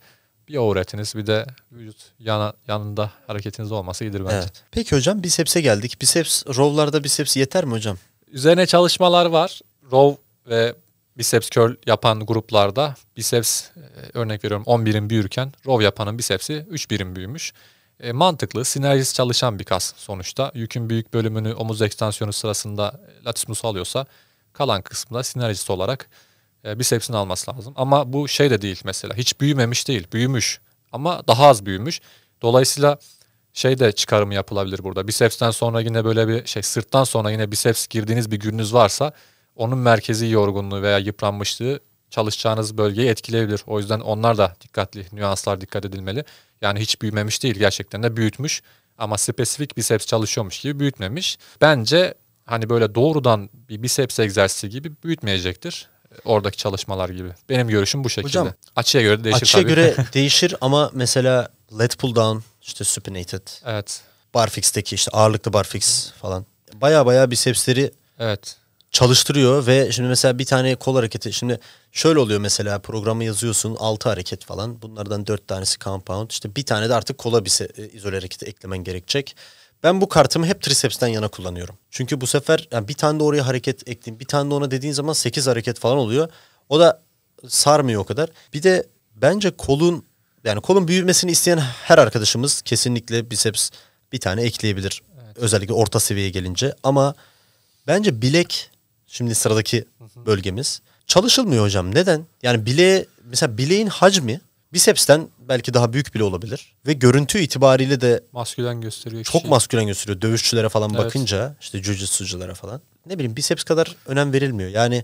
bir o üretiniz bir de vücut yana, yanında hareketiniz olması iyidir bence. Evet. Peki hocam bisepse geldik. Biceps, rowlarda biceps yeter mi hocam? Üzerine çalışmalar var. Row ve biceps curl yapan gruplarda biceps e, örnek veriyorum 10 birim büyürken row yapanın bicepsi 3 birim büyümüş. E, mantıklı, sinerjisi çalışan bir kas sonuçta. Yükün büyük bölümünü omuz ekstansiyonu sırasında e, latissimus alıyorsa kalan kısmında sinerjisi olarak e, bicepsini alması lazım. Ama bu şey de değil mesela. Hiç büyümemiş değil. Büyümüş ama daha az büyümüş. Dolayısıyla şey de çıkarımı yapılabilir burada. Bicepsten sonra yine böyle bir şey sırttan sonra yine biceps girdiğiniz bir gününüz varsa onun merkezi yorgunluğu veya yıpranmışlığı çalışacağınız bölgeyi etkileyebilir. O yüzden onlar da dikkatli, nüanslar dikkat edilmeli. Yani hiç büyümemiş değil gerçekten de büyütmüş ama spesifik biceps çalışıyormuş gibi büyütmemiş. Bence hani böyle doğrudan bir biceps egzersizi gibi büyütmeyecektir e, oradaki çalışmalar gibi. Benim görüşüm bu şekilde. Hocam, açıya göre değişir açıya tabii. göre değişir ama mesela lat pull down, işte supinated. Evet. Barfix'teki işte ağırlıklı barfix falan. Baya baya bicepsleri. Evet çalıştırıyor ve şimdi mesela bir tane kol hareketi şimdi şöyle oluyor mesela programı yazıyorsun 6 hareket falan bunlardan 4 tanesi compound işte bir tane de artık kola bir e, izole hareketi eklemen gerekecek. Ben bu kartımı hep tricepsten yana kullanıyorum. Çünkü bu sefer yani bir tane de oraya hareket ektim bir tane de ona dediğin zaman 8 hareket falan oluyor. O da sarmıyor o kadar. Bir de bence kolun yani kolun büyümesini isteyen her arkadaşımız kesinlikle biceps bir tane ekleyebilir. Evet. Özellikle orta seviyeye gelince ama bence bilek Şimdi sıradaki bölgemiz. Çalışılmıyor hocam. Neden? Yani bileğe mesela bileğin hacmi biceps'ten belki daha büyük bile olabilir. Ve görüntü itibariyle de maskülen gösteriyor. Çok kişiyi. maskülen gösteriyor. Dövüşçülere falan evet. bakınca işte jujitsuculara falan. Ne bileyim biceps kadar önem verilmiyor. Yani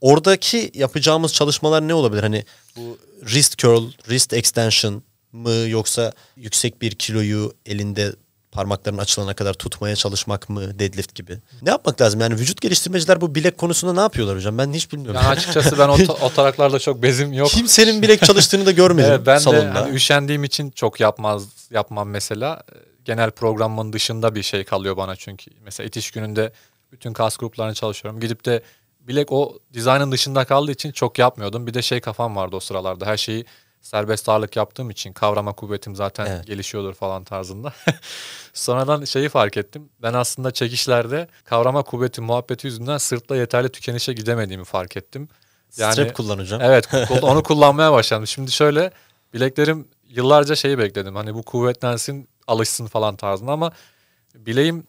oradaki yapacağımız çalışmalar ne olabilir? Hani bu wrist curl, wrist extension mı yoksa yüksek bir kiloyu elinde parmakların açılana kadar tutmaya çalışmak mı deadlift gibi? Ne yapmak lazım? Yani vücut geliştirmeciler bu bilek konusunda ne yapıyorlar hocam? Ben hiç bilmiyorum. Yani açıkçası ben o, o taraklarla çok bezim yok. Kimsenin bilek çalıştığını da görmedim evet, ben salonda. Ben de hani üşendiğim için çok yapmaz yapmam mesela. Genel programın dışında bir şey kalıyor bana çünkü. Mesela itiş gününde bütün kas gruplarını çalışıyorum. Gidip de bilek o dizaynın dışında kaldığı için çok yapmıyordum. Bir de şey kafam vardı o sıralarda. Her şeyi serbest ağırlık yaptığım için kavrama kuvvetim zaten evet. gelişiyordur falan tarzında. Sonradan şeyi fark ettim. Ben aslında çekişlerde kavrama kuvveti muhabbeti yüzünden sırtla yeterli tükenişe gidemediğimi fark ettim. Yani, Strap kullanacağım. Evet onu kullanmaya başladım. Şimdi şöyle bileklerim yıllarca şeyi bekledim. Hani bu kuvvetlensin alışsın falan tarzında ama bileğim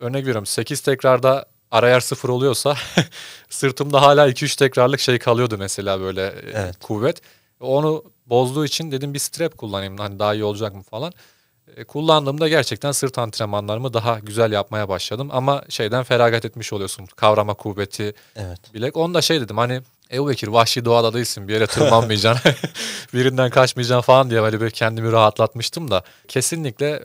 örnek veriyorum 8 tekrarda arayar sıfır oluyorsa sırtımda hala 2-3 tekrarlık şey kalıyordu mesela böyle e, evet. kuvvet. Onu bozduğu için dedim bir strap kullanayım hani daha iyi olacak mı falan. E, kullandığımda gerçekten sırt antrenmanlarımı daha güzel yapmaya başladım ama şeyden feragat etmiş oluyorsun kavrama kuvveti evet. bilek. Onu da şey dedim hani Ebu Bekir vahşi doğada değilsin bir yere tırmanmayacaksın birinden kaçmayacaksın falan diye böyle bir kendimi rahatlatmıştım da kesinlikle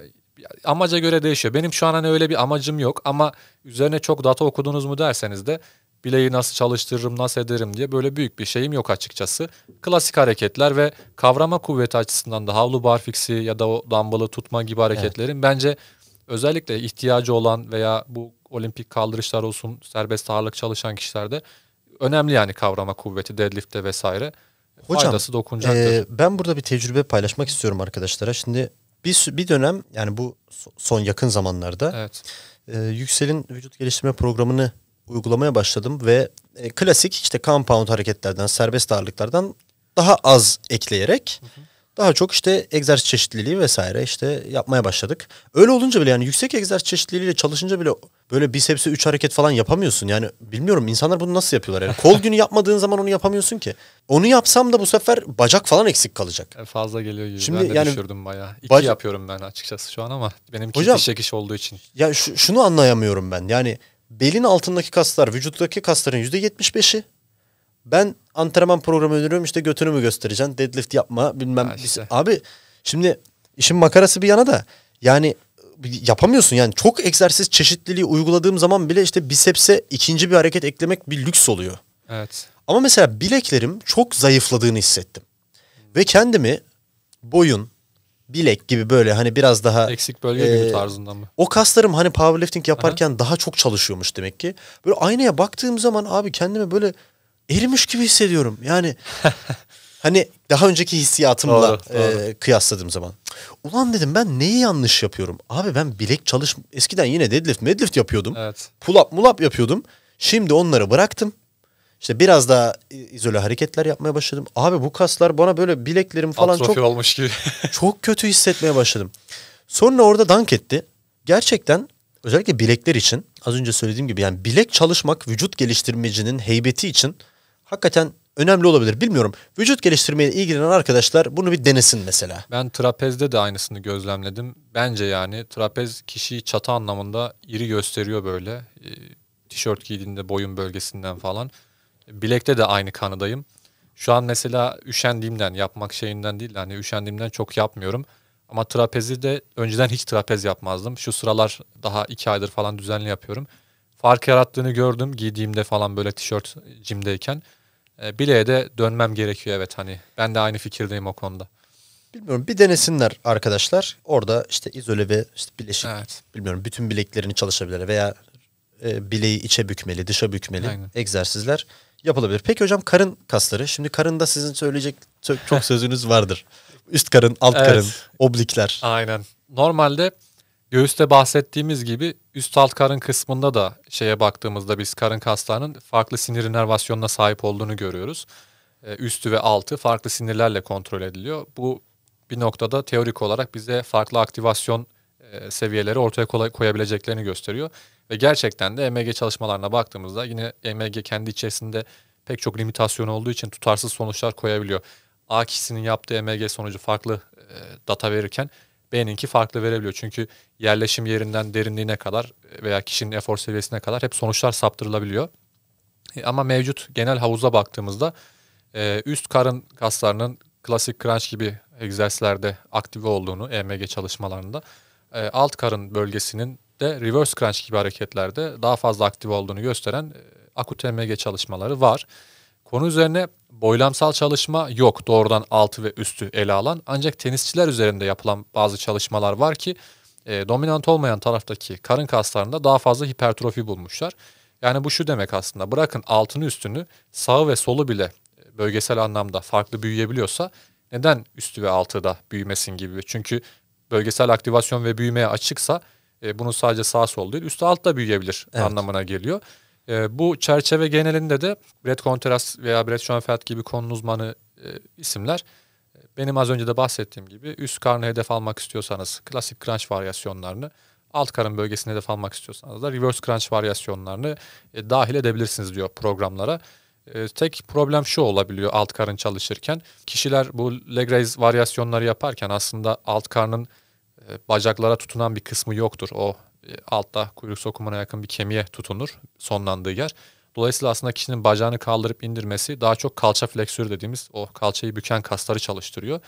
amaca göre değişiyor. Benim şu an hani öyle bir amacım yok ama üzerine çok data okudunuz mu derseniz de bileği nasıl çalıştırırım, nasıl ederim diye böyle büyük bir şeyim yok açıkçası. Klasik hareketler ve kavrama kuvveti açısından da havlu barfiksi ya da o dumbbell'ı tutma gibi hareketlerin evet. bence özellikle ihtiyacı olan veya bu olimpik kaldırışlar olsun, serbest ağırlık çalışan kişilerde önemli yani kavrama kuvveti deadlift'te vesaire. Hocam, faydası dokunacaktır. E, ben burada bir tecrübe paylaşmak istiyorum arkadaşlara. Şimdi bir bir dönem yani bu son yakın zamanlarda evet. e, Yüksel'in vücut geliştirme programını uygulamaya başladım ve e, klasik işte compound hareketlerden, serbest ağırlıklardan daha az ekleyerek hı hı. daha çok işte egzersiz çeşitliliği vesaire işte yapmaya başladık. Öyle olunca bile yani yüksek egzersiz çeşitliliğiyle çalışınca bile böyle bisepsi 3 hareket falan yapamıyorsun. Yani bilmiyorum insanlar bunu nasıl yapıyorlar yani. Kol günü yapmadığın zaman onu yapamıyorsun ki. Onu yapsam da bu sefer bacak falan eksik kalacak. E fazla geliyor gibi. Şimdi ben de yani, düşürdüm bayağı. İki bac- yapıyorum ben açıkçası şu an ama benimki hocam, diş yakış olduğu için. Ya şu, şunu anlayamıyorum ben. Yani Belin altındaki kaslar vücuttaki kasların %75'i. Ben antrenman programı öneriyorum işte götünümü göstereceksin. Deadlift yapma bilmem. işte. Abi şimdi işin makarası bir yana da yani e, yapamıyorsun yani çok egzersiz çeşitliliği uyguladığım zaman bile işte bisepse ikinci bir hareket eklemek bir lüks oluyor. Evet. Ama mesela bileklerim çok zayıfladığını hissettim. Ve kendimi boyun, bilek gibi böyle hani biraz daha eksik bölge e, gibi tarzında mı? O kaslarım hani powerlifting yaparken Aha. daha çok çalışıyormuş demek ki. Böyle aynaya baktığım zaman abi kendimi böyle erimiş gibi hissediyorum. Yani hani daha önceki hissiyatımla doğru, doğru. E, kıyasladığım zaman. Ulan dedim ben neyi yanlış yapıyorum? Abi ben bilek çalış eskiden yine deadlift, deadlift yapıyordum. Evet. Pull up, mull yapıyordum. Şimdi onları bıraktım. İşte biraz daha izole hareketler yapmaya başladım. Abi bu kaslar bana böyle bileklerim falan Atrofi çok olmuş gibi. çok kötü hissetmeye başladım. Sonra orada dank etti. Gerçekten özellikle bilekler için az önce söylediğim gibi yani bilek çalışmak vücut geliştirmecinin heybeti için hakikaten önemli olabilir. Bilmiyorum. Vücut geliştirmeye ilgilenen arkadaşlar bunu bir denesin mesela. Ben trapezde de aynısını gözlemledim. Bence yani trapez kişiyi çatı anlamında iri gösteriyor böyle. E, tişört giydiğinde boyun bölgesinden falan. Bilekte de aynı kanıdayım. Şu an mesela üşendiğimden yapmak şeyinden değil hani üşendiğimden çok yapmıyorum. Ama trapezi de önceden hiç trapez yapmazdım. Şu sıralar daha iki aydır falan düzenli yapıyorum. Fark yarattığını gördüm giydiğimde falan böyle tişört cimdeyken. E, bileğe de dönmem gerekiyor evet hani. Ben de aynı fikirdeyim o konuda. Bilmiyorum bir denesinler arkadaşlar. Orada işte izole ve işte bileşik evet. bilmiyorum bütün bileklerini çalışabilir veya e, bileği içe bükmeli, dışa bükmeli Aynen. egzersizler yapılabilir. Peki hocam karın kasları. Şimdi karında sizin söyleyecek çok sözünüz vardır. Üst karın, alt evet. karın, oblikler. Aynen. Normalde göğüste bahsettiğimiz gibi üst alt karın kısmında da şeye baktığımızda biz karın kaslarının farklı sinir inervasyonuna sahip olduğunu görüyoruz. E, üstü ve altı farklı sinirlerle kontrol ediliyor. Bu bir noktada teorik olarak bize farklı aktivasyon e, seviyeleri ortaya koyabileceklerini gösteriyor. Ve gerçekten de EMG çalışmalarına baktığımızda yine EMG kendi içerisinde pek çok limitasyon olduğu için tutarsız sonuçlar koyabiliyor. A kişisinin yaptığı EMG sonucu farklı e, data verirken B'ninki farklı verebiliyor. Çünkü yerleşim yerinden derinliğine kadar e, veya kişinin efor seviyesine kadar hep sonuçlar saptırılabiliyor. E, ama mevcut genel havuza baktığımızda e, üst karın kaslarının klasik crunch gibi egzersizlerde aktive olduğunu EMG çalışmalarında e, alt karın bölgesinin de reverse crunch gibi hareketlerde daha fazla aktif olduğunu gösteren e, akut EMG çalışmaları var. Konu üzerine boylamsal çalışma yok doğrudan altı ve üstü ele alan ancak tenisçiler üzerinde yapılan bazı çalışmalar var ki e, dominant olmayan taraftaki karın kaslarında daha fazla hipertrofi bulmuşlar. Yani bu şu demek aslında bırakın altını üstünü sağı ve solu bile e, bölgesel anlamda farklı büyüyebiliyorsa neden üstü ve altı da büyümesin gibi? Çünkü bölgesel aktivasyon ve büyümeye açıksa e, bunun sadece sağ sol değil üst alt da büyüyebilir evet. anlamına geliyor. E, bu çerçeve genelinde de Brett Contreras veya Brett Schoenfeld gibi konunun uzmanı e, isimler e, benim az önce de bahsettiğim gibi üst karnı hedef almak istiyorsanız klasik crunch varyasyonlarını alt karın bölgesini hedef almak istiyorsanız da reverse crunch varyasyonlarını e, dahil edebilirsiniz diyor programlara. E, tek problem şu olabiliyor alt karın çalışırken. Kişiler bu leg raise varyasyonları yaparken aslında alt karnın e, bacaklara tutunan bir kısmı yoktur. O e, altta kuyruk sokumuna yakın bir kemiğe tutunur sonlandığı yer. Dolayısıyla aslında kişinin bacağını kaldırıp indirmesi daha çok kalça fleksörü dediğimiz o kalçayı büken kasları çalıştırıyor.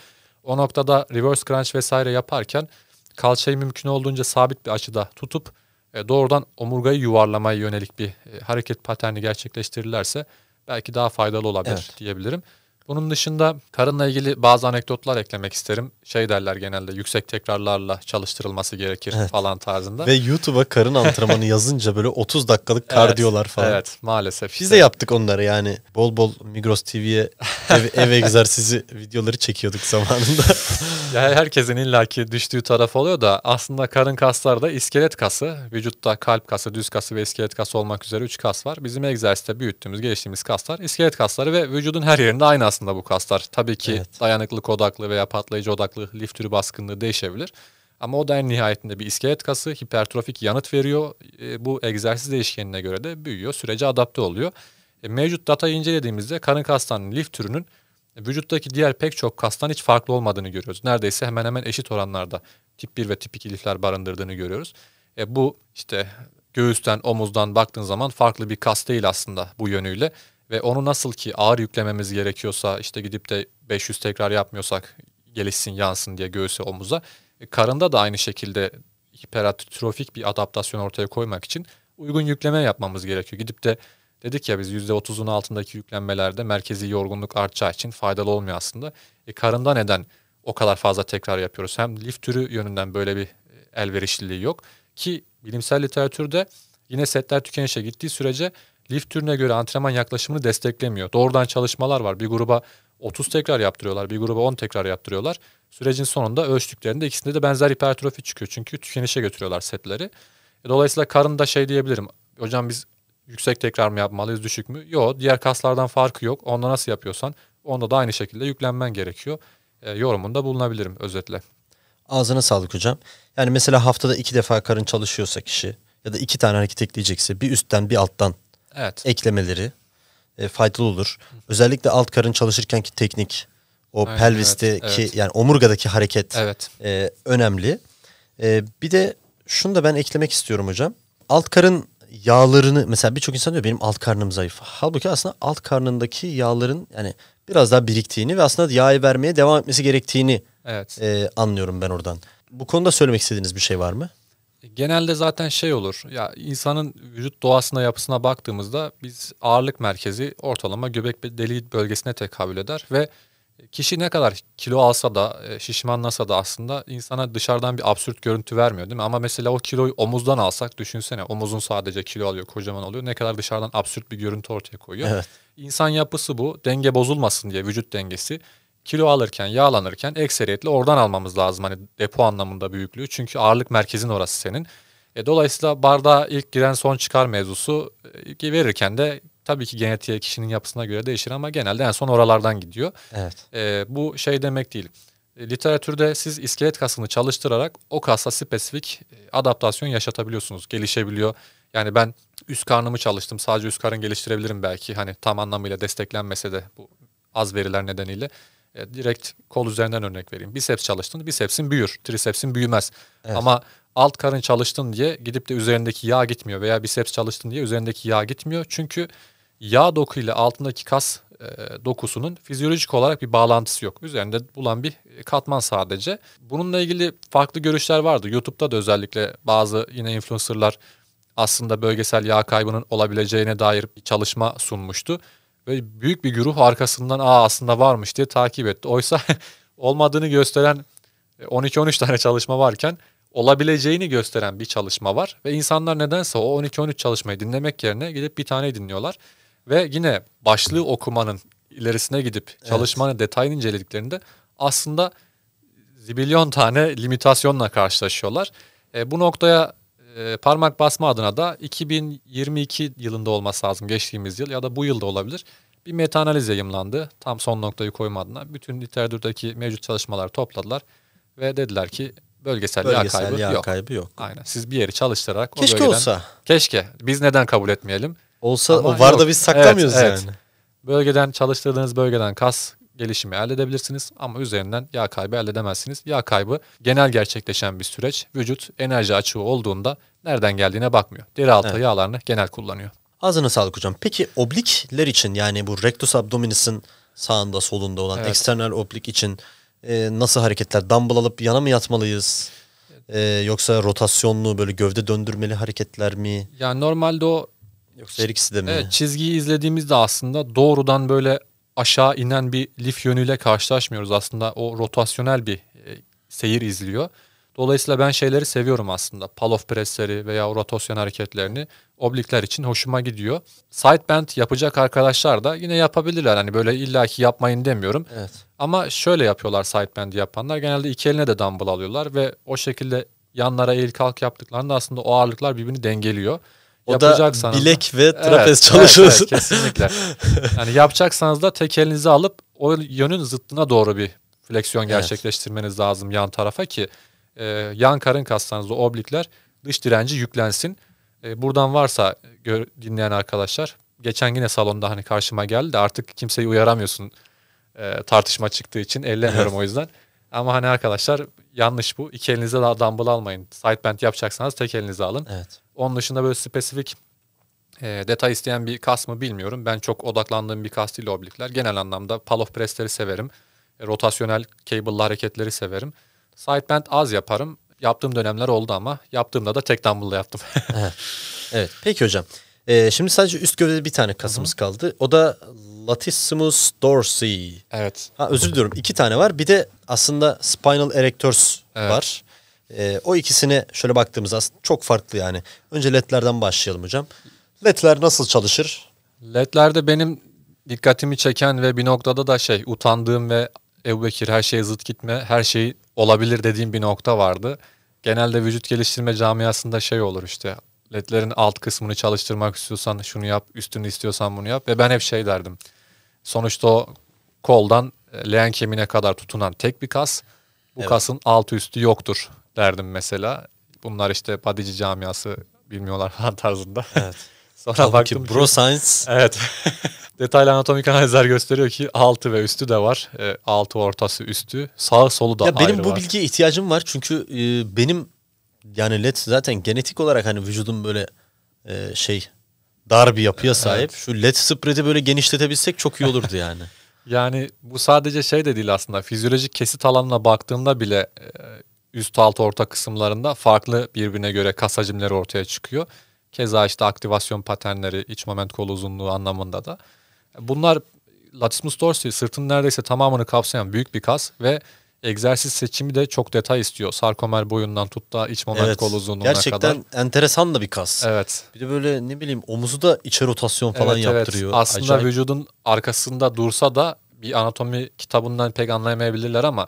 O noktada reverse crunch vesaire yaparken kalçayı mümkün olduğunca sabit bir açıda tutup e, doğrudan omurgayı yuvarlamaya yönelik bir hareket paterni gerçekleştirirlerse belki daha faydalı olabilir evet. diyebilirim. Bunun dışında karınla ilgili bazı anekdotlar eklemek isterim. Şey derler genelde yüksek tekrarlarla çalıştırılması gerekir evet. falan tarzında. Ve YouTube'a karın antrenmanı yazınca böyle 30 dakikalık kardiyolar evet, falan. Evet maalesef. Biz işte. de yaptık onları yani. Bol bol Migros TV'ye ev, ev egzersizi videoları çekiyorduk zamanında. Ya herkesin illaki düştüğü taraf oluyor da aslında karın kasları da iskelet kası. Vücutta kalp kası, düz kası ve iskelet kası olmak üzere 3 kas var. Bizim egzersizde büyüttüğümüz, geliştiğimiz kaslar iskelet kasları ve vücudun her yerinde aynı aslında aslında bu kaslar. Tabii ki evet. dayanıklık odaklı veya patlayıcı odaklı lif türü baskınlığı değişebilir. Ama o da en nihayetinde bir iskelet kası hipertrofik yanıt veriyor. E, bu egzersiz değişkenine göre de büyüyor, sürece adapte oluyor. E, mevcut datayı incelediğimizde karın kaslarının lif türünün vücuttaki diğer pek çok kastan hiç farklı olmadığını görüyoruz. Neredeyse hemen hemen eşit oranlarda tip 1 ve tip 2 lifler barındırdığını görüyoruz. E, bu işte göğüsten, omuzdan baktığın zaman farklı bir kas değil aslında bu yönüyle. Ve onu nasıl ki ağır yüklememiz gerekiyorsa işte gidip de 500 tekrar yapmıyorsak gelişsin yansın diye göğüse omuza. E, karında da aynı şekilde hiperatrofik bir adaptasyon ortaya koymak için uygun yükleme yapmamız gerekiyor. Gidip de dedik ya biz %30'un altındaki yüklenmelerde merkezi yorgunluk artacağı için faydalı olmuyor aslında. E, karında neden o kadar fazla tekrar yapıyoruz? Hem lif türü yönünden böyle bir e, elverişliliği yok ki bilimsel literatürde yine setler tükenişe gittiği sürece lift türüne göre antrenman yaklaşımını desteklemiyor. Doğrudan çalışmalar var. Bir gruba 30 tekrar yaptırıyorlar, bir gruba 10 tekrar yaptırıyorlar. Sürecin sonunda ölçtüklerinde ikisinde de benzer hipertrofi çıkıyor. Çünkü tükenişe götürüyorlar setleri. E, dolayısıyla karın da şey diyebilirim. Hocam biz yüksek tekrar mı yapmalıyız, düşük mü? Yok, diğer kaslardan farkı yok. Onda nasıl yapıyorsan onda da aynı şekilde yüklenmen gerekiyor. E, yorumunda bulunabilirim özetle. Ağzına sağlık hocam. Yani mesela haftada iki defa karın çalışıyorsa kişi ya da iki tane hareket ekleyecekse bir üstten bir alttan evet. eklemeleri e, faydalı olur. Özellikle alt karın çalışırkenki teknik, o evet, pelvisteki evet, evet. yani omurgadaki hareket evet. e, önemli. E, bir de şunu da ben eklemek istiyorum hocam. Alt karın yağlarını mesela birçok insan diyor benim alt karnım zayıf. Halbuki aslında alt karnındaki yağların yani biraz daha biriktiğini ve aslında yağı vermeye devam etmesi gerektiğini evet. e, anlıyorum ben oradan. Bu konuda söylemek istediğiniz bir şey var mı? genelde zaten şey olur. Ya insanın vücut doğasına yapısına baktığımızda biz ağırlık merkezi ortalama göbek deliği bölgesine tekabül eder ve kişi ne kadar kilo alsa da e, şişmanlasa da aslında insana dışarıdan bir absürt görüntü vermiyor değil mi? Ama mesela o kiloyu omuzdan alsak düşünsene omuzun sadece kilo alıyor kocaman oluyor ne kadar dışarıdan absürt bir görüntü ortaya koyuyor. Evet. İnsan yapısı bu denge bozulmasın diye vücut dengesi kilo alırken, yağlanırken ekseriyetle oradan almamız lazım. Hani depo anlamında büyüklüğü. Çünkü ağırlık merkezin orası senin. E, dolayısıyla bardağa ilk giren son çıkar mevzusu e, verirken de tabii ki genetiğe kişinin yapısına göre değişir ama genelde en son oralardan gidiyor. Evet. E, bu şey demek değil. E, literatürde siz iskelet kasını çalıştırarak o kasa spesifik e, adaptasyon yaşatabiliyorsunuz. Gelişebiliyor. Yani ben üst karnımı çalıştım. Sadece üst karın geliştirebilirim belki. Hani tam anlamıyla desteklenmese de bu az veriler nedeniyle. E, direkt kol üzerinden örnek vereyim. Biceps çalıştın, bicepsin büyür, tricepsin büyümez. Evet. Ama alt karın çalıştın diye gidip de üzerindeki yağ gitmiyor veya biceps çalıştın diye üzerindeki yağ gitmiyor. Çünkü yağ doku ile altındaki kas e, dokusunun fizyolojik olarak bir bağlantısı yok. Üzerinde bulan bir katman sadece. Bununla ilgili farklı görüşler vardı. YouTube'da da özellikle bazı yine influencerlar aslında bölgesel yağ kaybının olabileceğine dair bir çalışma sunmuştu. Ve büyük bir güruh arkasından aa aslında varmış diye takip etti. Oysa olmadığını gösteren 12-13 e, tane çalışma varken olabileceğini gösteren bir çalışma var. Ve insanlar nedense o 12-13 çalışmayı dinlemek yerine gidip bir tane dinliyorlar. Ve yine başlığı okumanın ilerisine gidip çalışmanın evet. detayını incelediklerinde aslında zibilyon tane limitasyonla karşılaşıyorlar. E, bu noktaya e, parmak basma adına da 2022 yılında olması lazım geçtiğimiz yıl ya da bu yılda olabilir. Bir meta analiz yayımlandı. Tam son noktayı koyma adına. Bütün literatürdeki mevcut çalışmalar topladılar ve dediler ki bölgesel, bölgesel yağ kaybı yağ yok. kaybı yok. Aynen. Siz bir yeri çalıştırarak keşke o bölgeden, olsa. Keşke. Biz neden kabul etmeyelim? Olsa Ama o var da biz saklamıyoruz evet, yani. Evet. Bölgeden çalıştırdığınız bölgeden kas gelişimi elde edebilirsiniz ama üzerinden yağ kaybı elde edemezsiniz. Yağ kaybı genel gerçekleşen bir süreç. Vücut enerji açığı olduğunda nereden geldiğine bakmıyor. Deraltı evet. yağlarını genel kullanıyor. Ağzına sağlık hocam. Peki oblikler için yani bu rectus abdominis'in sağında solunda olan evet. eksternal oblik için e, nasıl hareketler? Dumbbell alıp yana mı yatmalıyız? E, yoksa rotasyonlu böyle gövde döndürmeli hareketler mi? Yani normalde o Yoksa her ikisi de mi? Evet, çizgiyi izlediğimizde aslında doğrudan böyle aşağı inen bir lif yönüyle karşılaşmıyoruz. Aslında o rotasyonel bir e, seyir izliyor. Dolayısıyla ben şeyleri seviyorum aslında. Palof presleri veya rotasyon hareketlerini oblikler için hoşuma gidiyor. Side bend yapacak arkadaşlar da yine yapabilirler. Hani böyle illaki yapmayın demiyorum. Evet. Ama şöyle yapıyorlar side bend yapanlar. Genelde iki eline de dumbbell alıyorlar ve o şekilde yanlara eğil kalk yaptıklarında aslında o ağırlıklar birbirini dengeliyor. O yapacaksanız da bilek da. ve trapez evet, çalışıyorsun. Evet, evet, kesinlikle. yani yapacaksanız da tek elinizi alıp o yönün zıttına doğru bir fleksiyon evet. gerçekleştirmeniz lazım yan tarafa ki e, yan karın kaslarınızda oblikler dış direnci yüklensin. E, buradan varsa gör, dinleyen arkadaşlar geçen yine salonda hani karşıma geldi de artık kimseyi uyaramıyorsun e, tartışma çıktığı için ellemiyorum o yüzden. Ama hani arkadaşlar yanlış bu. İki elinize daha dumbbell almayın. Sideband yapacaksanız tek elinize alın. Evet. Onun dışında böyle spesifik e, detay isteyen bir kas mı bilmiyorum. Ben çok odaklandığım bir kas değil oblikler. Genel anlamda palof pressleri severim. E, rotasyonel cable'lı hareketleri severim. Sideband az yaparım. Yaptığım dönemler oldu ama yaptığımda da tek dumbbell yaptım. evet. Peki hocam. Ee, şimdi sadece üst gövdede bir tane kasımız Hı-hı. kaldı. O da latissimus dorsi. Evet. Ha, özür diliyorum. İki tane var. Bir de aslında spinal erectors evet. var. Ee, o ikisini şöyle baktığımızda çok farklı yani. Önce ledlerden başlayalım hocam. Ledler nasıl çalışır? Ledlerde benim dikkatimi çeken ve bir noktada da şey utandığım ve Ebu Bekir her şeye zıt gitme, her şey olabilir dediğim bir nokta vardı. Genelde vücut geliştirme camiasında şey olur işte ledlerin alt kısmını çalıştırmak istiyorsan şunu yap, üstünü istiyorsan bunu yap. Ve ben hep şey derdim. Sonuçta o koldan e, leğen kemiğine kadar tutunan tek bir kas. Bu evet. kasın alt üstü yoktur derdim mesela. Bunlar işte padici camiası bilmiyorlar falan tarzında. Evet. Sonra Tabii baktım ki bro ki, science. Evet. Detaylı anatomik analizler gösteriyor ki altı ve üstü de var. E, altı ortası üstü. Sağ solu da ya Benim bu var. bilgiye ihtiyacım var. Çünkü e, benim yani led zaten genetik olarak hani vücudun böyle e, şey dar bir yapıya sahip. Evet. Şu led spread'i böyle genişletebilsek çok iyi olurdu yani. yani bu sadece şey de değil aslında. Fizyolojik kesit alanına baktığında bile e, üst alt orta kısımlarında farklı birbirine göre kas hacimleri ortaya çıkıyor. Keza işte aktivasyon paternleri, iç moment kol uzunluğu anlamında da. Bunlar latissimus dorsi sırtın neredeyse tamamını kapsayan büyük bir kas ve egzersiz seçimi de çok detay istiyor. Sarkomer boyundan tut da iç monark evet, kol uzunluğuna gerçekten kadar. Gerçekten enteresan da bir kas. Evet. Bir de böyle ne bileyim omuzu da içe rotasyon falan evet, yaptırıyor. Evet. Aslında Acayip. vücudun arkasında dursa da bir anatomi kitabından pek anlayamayabilirler ama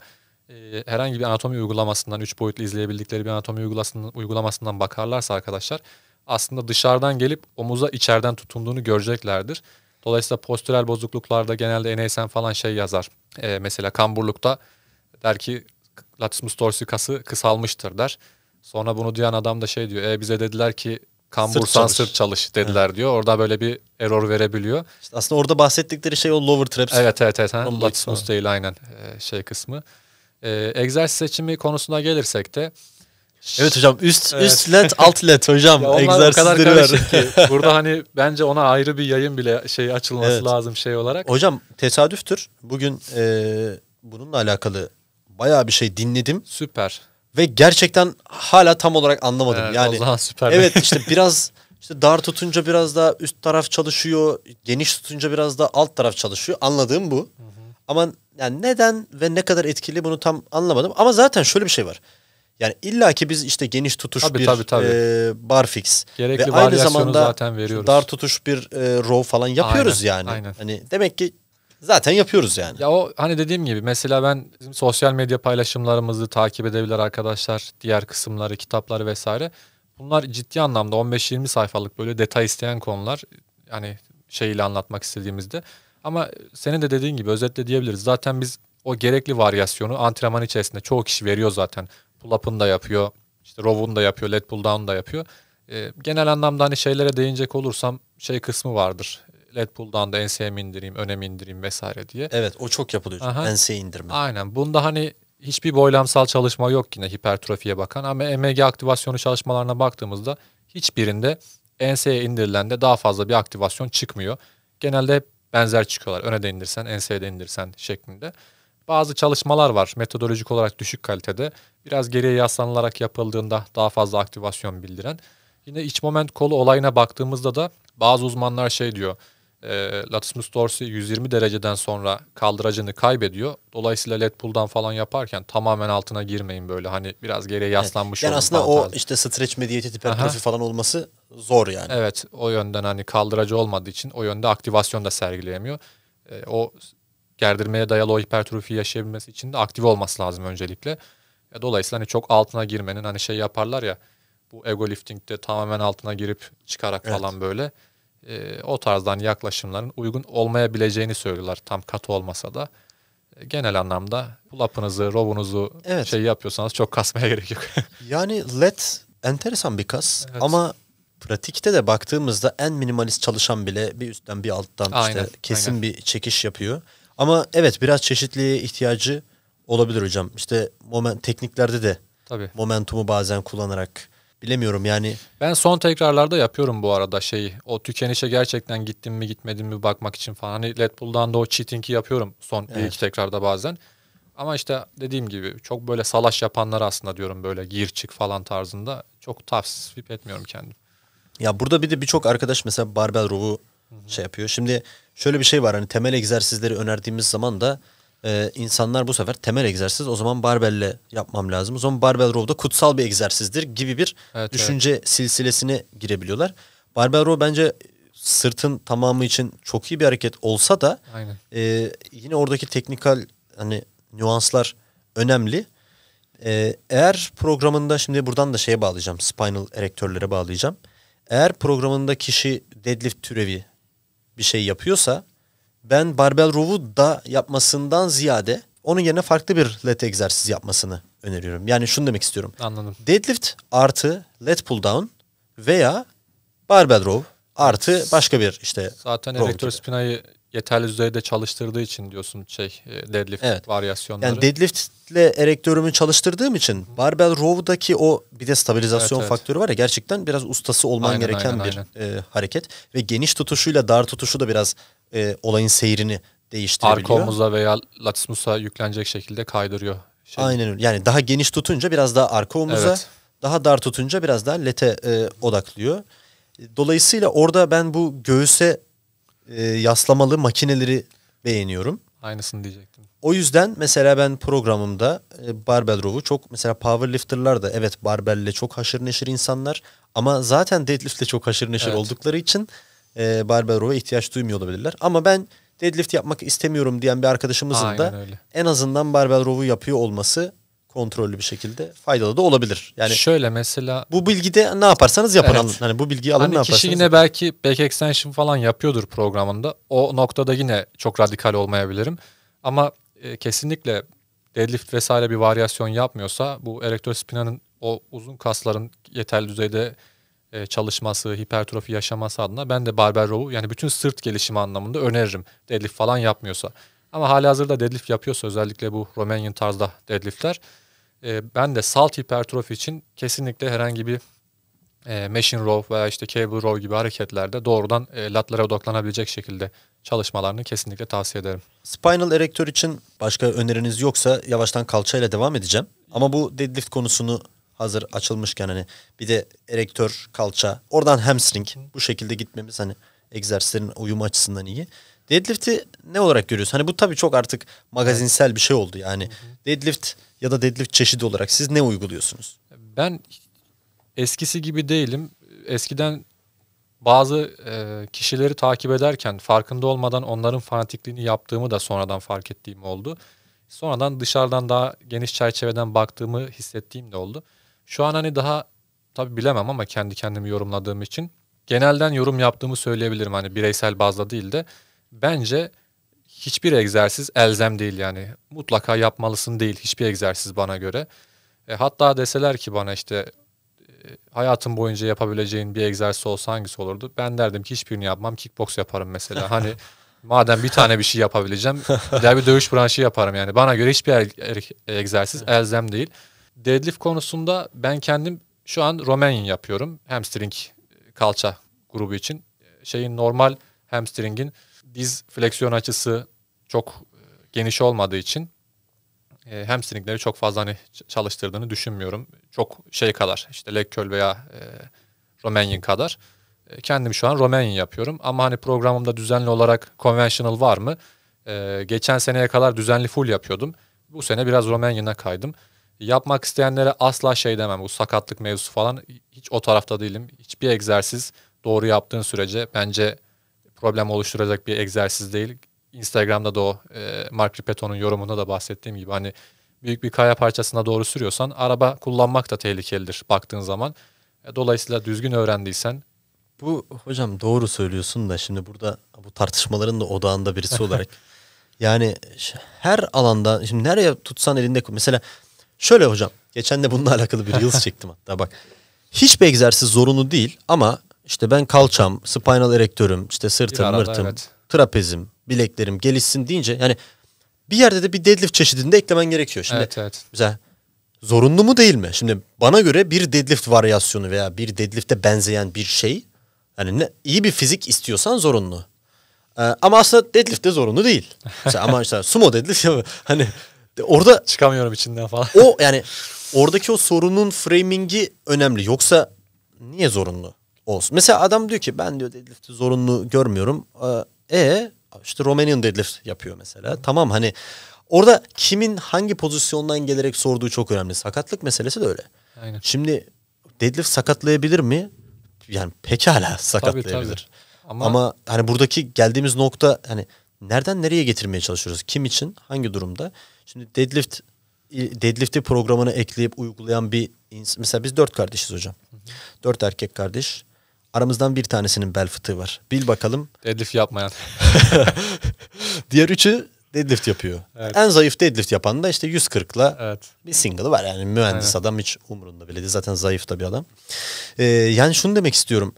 e, herhangi bir anatomi uygulamasından, üç boyutlu izleyebildikleri bir anatomi uygulamasından, uygulamasından bakarlarsa arkadaşlar aslında dışarıdan gelip omuza içeriden tutunduğunu göreceklerdir. Dolayısıyla postürel bozukluklarda genelde NSM falan şey yazar. E, mesela kamburlukta der ki latissimus dorsicası kısalmıştır der. Sonra bunu duyan adam da şey diyor. E bize dediler ki kambursan sırt çalış, sırt çalış dediler evet. diyor. Orada böyle bir error verebiliyor. İşte aslında orada bahsettikleri şey o lower traps. Evet evet evet. He. Latissimus değil aynen ee, şey kısmı. Ee, egzersiz seçimi konusuna gelirsek de Evet hocam üst evet. üst led alt led hocam egzersizleri var. Ki, burada hani bence ona ayrı bir yayın bile şey açılması evet. lazım şey olarak. Hocam tesadüftür. Bugün e, bununla alakalı bayağı bir şey dinledim. Süper. Ve gerçekten hala tam olarak anlamadım. Evet, yani o zaman süper. Evet işte biraz işte dar tutunca biraz daha üst taraf çalışıyor, geniş tutunca biraz daha alt taraf çalışıyor. Anladığım bu. Hı hı. Ama yani neden ve ne kadar etkili bunu tam anlamadım. Ama zaten şöyle bir şey var. Yani illa ki biz işte geniş tutuş tabii, bir tabii, tabii. E, bar fix Gerekli ve aynı zamanda zaten veriyoruz. dar tutuş bir e, row falan yapıyoruz aynen, yani. Aynen. Hani demek ki Zaten yapıyoruz yani. Ya o hani dediğim gibi mesela ben bizim sosyal medya paylaşımlarımızı takip edebilir arkadaşlar. Diğer kısımları, kitapları vesaire. Bunlar ciddi anlamda 15-20 sayfalık böyle detay isteyen konular. Yani şeyiyle anlatmak istediğimizde. Ama senin de dediğin gibi özetle diyebiliriz. Zaten biz o gerekli varyasyonu antrenman içerisinde çoğu kişi veriyor zaten. Pull-up'ını da yapıyor. işte row'unu da yapıyor. Let pull down da yapıyor. E, genel anlamda hani şeylere değinecek olursam şey kısmı vardır led pull'dan da enseye mi indireyim, öne indireyim vesaire diye. Evet o çok yapılıyor. Aha. Ense indirme. Aynen. Bunda hani hiçbir boylamsal çalışma yok yine hipertrofiye bakan ama Mg aktivasyonu çalışmalarına baktığımızda hiçbirinde enseye indirilende daha fazla bir aktivasyon çıkmıyor. Genelde hep benzer çıkıyorlar. Öne de indirsen, enseye de indirsen şeklinde. Bazı çalışmalar var metodolojik olarak düşük kalitede. Biraz geriye yaslanılarak yapıldığında daha fazla aktivasyon bildiren. Yine iç moment kolu olayına baktığımızda da bazı uzmanlar şey diyor e, ee, Latissimus dorsi 120 dereceden sonra kaldıracını kaybediyor. Dolayısıyla led pull'dan falan yaparken tamamen altına girmeyin böyle hani biraz geriye yaslanmış Yani aslında o tarzı. işte stretch mediated hipertrofi falan olması zor yani. Evet o yönden hani kaldıracı olmadığı için o yönde aktivasyon da sergileyemiyor. E, o gerdirmeye dayalı o hipertrofi yaşayabilmesi için de aktif olması lazım öncelikle. E, dolayısıyla hani çok altına girmenin hani şey yaparlar ya bu ego lifting'de tamamen altına girip çıkarak Evet. falan böyle e, o tarzdan yaklaşımların uygun olmayabileceğini söylüyorlar tam katı olmasa da. Ee, genel anlamda pull-up'ınızı, row'unuzu evet. şey yapıyorsanız çok kasmaya gerek yok. yani LED enteresan bir kas evet. ama pratikte de baktığımızda en minimalist çalışan bile bir üstten bir alttan aynen, işte kesin aynen. bir çekiş yapıyor. Ama evet biraz çeşitliliğe ihtiyacı olabilir hocam. İşte moment tekniklerde de Tabii. momentumu bazen kullanarak bilemiyorum yani. Ben son tekrarlarda yapıyorum bu arada şeyi. O tükenişe gerçekten gittim mi gitmedim mi bakmak için falan. Hani Red Bull'dan da o cheating'i yapıyorum son evet. iki tekrarda bazen. Ama işte dediğim gibi çok böyle salaş yapanlar aslında diyorum böyle gir çık falan tarzında. Çok tasvip etmiyorum kendim. Ya burada bir de birçok arkadaş mesela barbell row'u şey yapıyor. Şimdi şöyle bir şey var hani temel egzersizleri önerdiğimiz zaman da e, insanlar bu sefer temel egzersiz o zaman barbelle yapmam lazım. O zaman barbell row'da kutsal bir egzersizdir gibi bir evet, düşünce evet. silsilesine girebiliyorlar. Barbell row bence sırtın tamamı için çok iyi bir hareket olsa da E, yine oradaki teknikal hani nüanslar önemli. E, eğer programında şimdi buradan da şeye bağlayacağım. Spinal erektörlere bağlayacağım. Eğer programında kişi deadlift türevi bir şey yapıyorsa ben barbell row'u da yapmasından ziyade onun yerine farklı bir lat egzersiz yapmasını öneriyorum. Yani şunu demek istiyorum. Anladım. Deadlift artı lat pull down veya barbell row artı başka bir işte Zaten elektro spinayı yeterli düzeyde çalıştırdığı için diyorsun şey e, deadlift evet. varyasyonları. Yani ile elektörümü çalıştırdığım için barbell row'daki o bir de stabilizasyon evet, evet. faktörü var ya gerçekten biraz ustası olman aynen, gereken aynen, bir aynen. E, hareket ve geniş tutuşuyla dar tutuşu da biraz e, olayın seyrini değiştirebiliyor. Arka veya latissimusa yüklenecek şekilde kaydırıyor. Şey. Aynen öyle. Yani daha geniş tutunca biraz daha arka omuza, evet. daha dar tutunca biraz daha lete e, odaklıyor. Dolayısıyla orada ben bu göğüse e, yaslamalı makineleri beğeniyorum. Aynısını diyecektim. O yüzden mesela ben programımda e, barbell row'u çok mesela powerlifter'lar da evet barbellle çok haşır neşir insanlar ama zaten deadlift'le çok haşır neşir evet. oldukları için e, barbell row'a ihtiyaç duymuyor olabilirler. Ama ben deadlift yapmak istemiyorum diyen bir arkadaşımızın Aynen da öyle. en azından barbell row'u yapıyor olması kontrollü bir şekilde faydalı da olabilir. Yani şöyle mesela bu bilgide ne yaparsanız yapın evet. alın. Hani bu bilgiyi alın hani ne yaparsanız. Kişi yine yapın. belki back extension falan yapıyordur programında. O noktada yine çok radikal olmayabilirim. Ama e, kesinlikle deadlift vesaire bir varyasyon yapmıyorsa bu erektör spinanın o uzun kasların yeterli düzeyde e, çalışması, hipertrofi yaşaması adına ben de barbell row'u yani bütün sırt gelişimi anlamında öneririm. Deadlift falan yapmıyorsa. Ama hali hazırda deadlift yapıyorsa özellikle bu Romanian tarzda deadliftler e, ben de salt hipertrofi için kesinlikle herhangi bir e, machine row veya işte cable row gibi hareketlerde doğrudan latlara odaklanabilecek şekilde çalışmalarını kesinlikle tavsiye ederim. Spinal erektör için başka öneriniz yoksa yavaştan kalçayla devam edeceğim. Ama bu deadlift konusunu hazır açılmışken hani bir de erektör, kalça, oradan hamstring bu şekilde gitmemiz hani egzersizlerin uyumu açısından iyi. Deadlift'i ne olarak görüyorsun Hani bu tabii çok artık magazinsel bir şey oldu yani. Deadlift ya da deadlift çeşidi olarak siz ne uyguluyorsunuz? Ben eskisi gibi değilim. Eskiden bazı e, kişileri takip ederken farkında olmadan onların fanatikliğini yaptığımı da sonradan fark ettiğim oldu. Sonradan dışarıdan daha geniş çerçeveden baktığımı hissettiğim de oldu. Şu an hani daha tabii bilemem ama kendi kendimi yorumladığım için genelden yorum yaptığımı söyleyebilirim hani bireysel bazda değil de bence hiçbir egzersiz elzem değil yani mutlaka yapmalısın değil hiçbir egzersiz bana göre. E, hatta deseler ki bana işte e, hayatım boyunca yapabileceğin bir egzersiz olsa hangisi olurdu? Ben derdim ki hiçbirini yapmam kickbox yaparım mesela hani madem bir tane bir şey yapabileceğim gider bir dövüş branşı yaparım yani bana göre hiçbir er, er, egzersiz elzem değil. Deadlift konusunda ben kendim şu an Romanian yapıyorum. Hamstring e, kalça grubu için. Şeyin normal hamstringin diz fleksiyon açısı çok e, geniş olmadığı için e, hamstringleri çok fazla hani çalıştırdığını düşünmüyorum. Çok şey kadar işte leg curl veya e, Romanian kadar. E, kendim şu an Romanian yapıyorum ama hani programımda düzenli olarak conventional var mı? E, geçen seneye kadar düzenli full yapıyordum. Bu sene biraz Romanian'a kaydım. Yapmak isteyenlere asla şey demem. Bu sakatlık mevzusu falan hiç o tarafta değilim. Hiçbir egzersiz doğru yaptığın sürece bence problem oluşturacak bir egzersiz değil. Instagram'da da o e, Mark Ripeton'un yorumunda da bahsettiğim gibi hani büyük bir kaya parçasına doğru sürüyorsan araba kullanmak da tehlikelidir baktığın zaman. E, dolayısıyla düzgün öğrendiysen bu hocam doğru söylüyorsun da şimdi burada bu tartışmaların da odağında birisi olarak yani her alanda şimdi nereye tutsan elinde mesela Şöyle hocam. Geçen de bununla alakalı bir reels çektim hatta bak. Hiçbir egzersiz zorunlu değil ama işte ben kalçam, spinal erektörüm, işte sırtım, arada, mırtım, evet. trapezim, bileklerim gelişsin deyince yani bir yerde de bir deadlift çeşidinde eklemen gerekiyor. Şimdi evet, evet. Güzel. zorunlu mu değil mi? Şimdi bana göre bir deadlift varyasyonu veya bir deadlift'e benzeyen bir şey yani ne, iyi bir fizik istiyorsan zorunlu. Ee, ama aslında deadlift de zorunlu değil. Mesela ama işte sumo deadlift hani Orada çıkamıyorum içinden falan. O yani oradaki o sorunun framingi önemli. Yoksa niye zorunlu olsun? Mesela adam diyor ki ben diyor deadlift'i zorunlu görmüyorum. Ee, e işte Romanian deadlift yapıyor mesela. Tamam hani orada kimin hangi pozisyondan gelerek sorduğu çok önemli. Sakatlık meselesi de öyle. Aynen. Şimdi deadlift sakatlayabilir mi? Yani pekala sakatlayabilir. Tabii, tabii. Ama... Ama hani buradaki geldiğimiz nokta hani nereden nereye getirmeye çalışıyoruz? Kim için? Hangi durumda? Şimdi deadlift deadlift'i programına ekleyip uygulayan bir Mesela biz dört kardeşiz hocam. Hı hı. Dört erkek kardeş. Aramızdan bir tanesinin bel fıtığı var. Bil bakalım. Deadlift yapmayan. Diğer üçü deadlift yapıyor. Evet. En zayıf deadlift yapan da işte 140'la evet. bir single'ı var. Yani mühendis Aynen. adam hiç umurunda bile değil. Zaten zayıf da bir adam. Ee, yani şunu demek istiyorum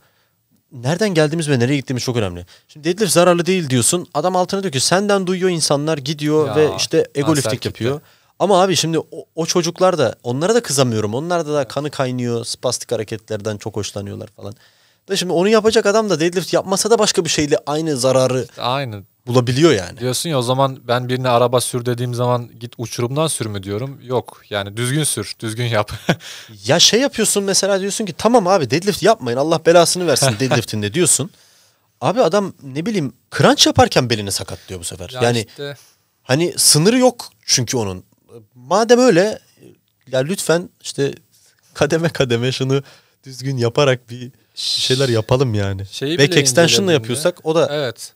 nereden geldiğimiz ve nereye gittiğimiz çok önemli. Şimdi dediler zararlı değil diyorsun. Adam altına diyor ki senden duyuyor insanlar gidiyor ya, ve işte ego lifting yapıyor. Ama abi şimdi o, o çocuklar da onlara da kızamıyorum. Onlar da, da kanı kaynıyor. Spastik hareketlerden çok hoşlanıyorlar falan. Da şimdi onu yapacak adam da deadlift yapmasa da başka bir şeyle aynı zararı. İşte aynı bulabiliyor yani. Diyorsun ya o zaman ben birine araba sür dediğim zaman git uçurumdan sür mü diyorum. Yok yani düzgün sür, düzgün yap. ya şey yapıyorsun mesela diyorsun ki tamam abi deadlift yapmayın Allah belasını versin deadliftinde diyorsun. Abi adam ne bileyim kranç yaparken belini sakatlıyor bu sefer. Ya yani işte... hani sınırı yok çünkü onun. Madem öyle ya lütfen işte kademe kademe şunu düzgün yaparak bir şeyler yapalım yani. Şeyi Back extension'la yapıyorsak o da evet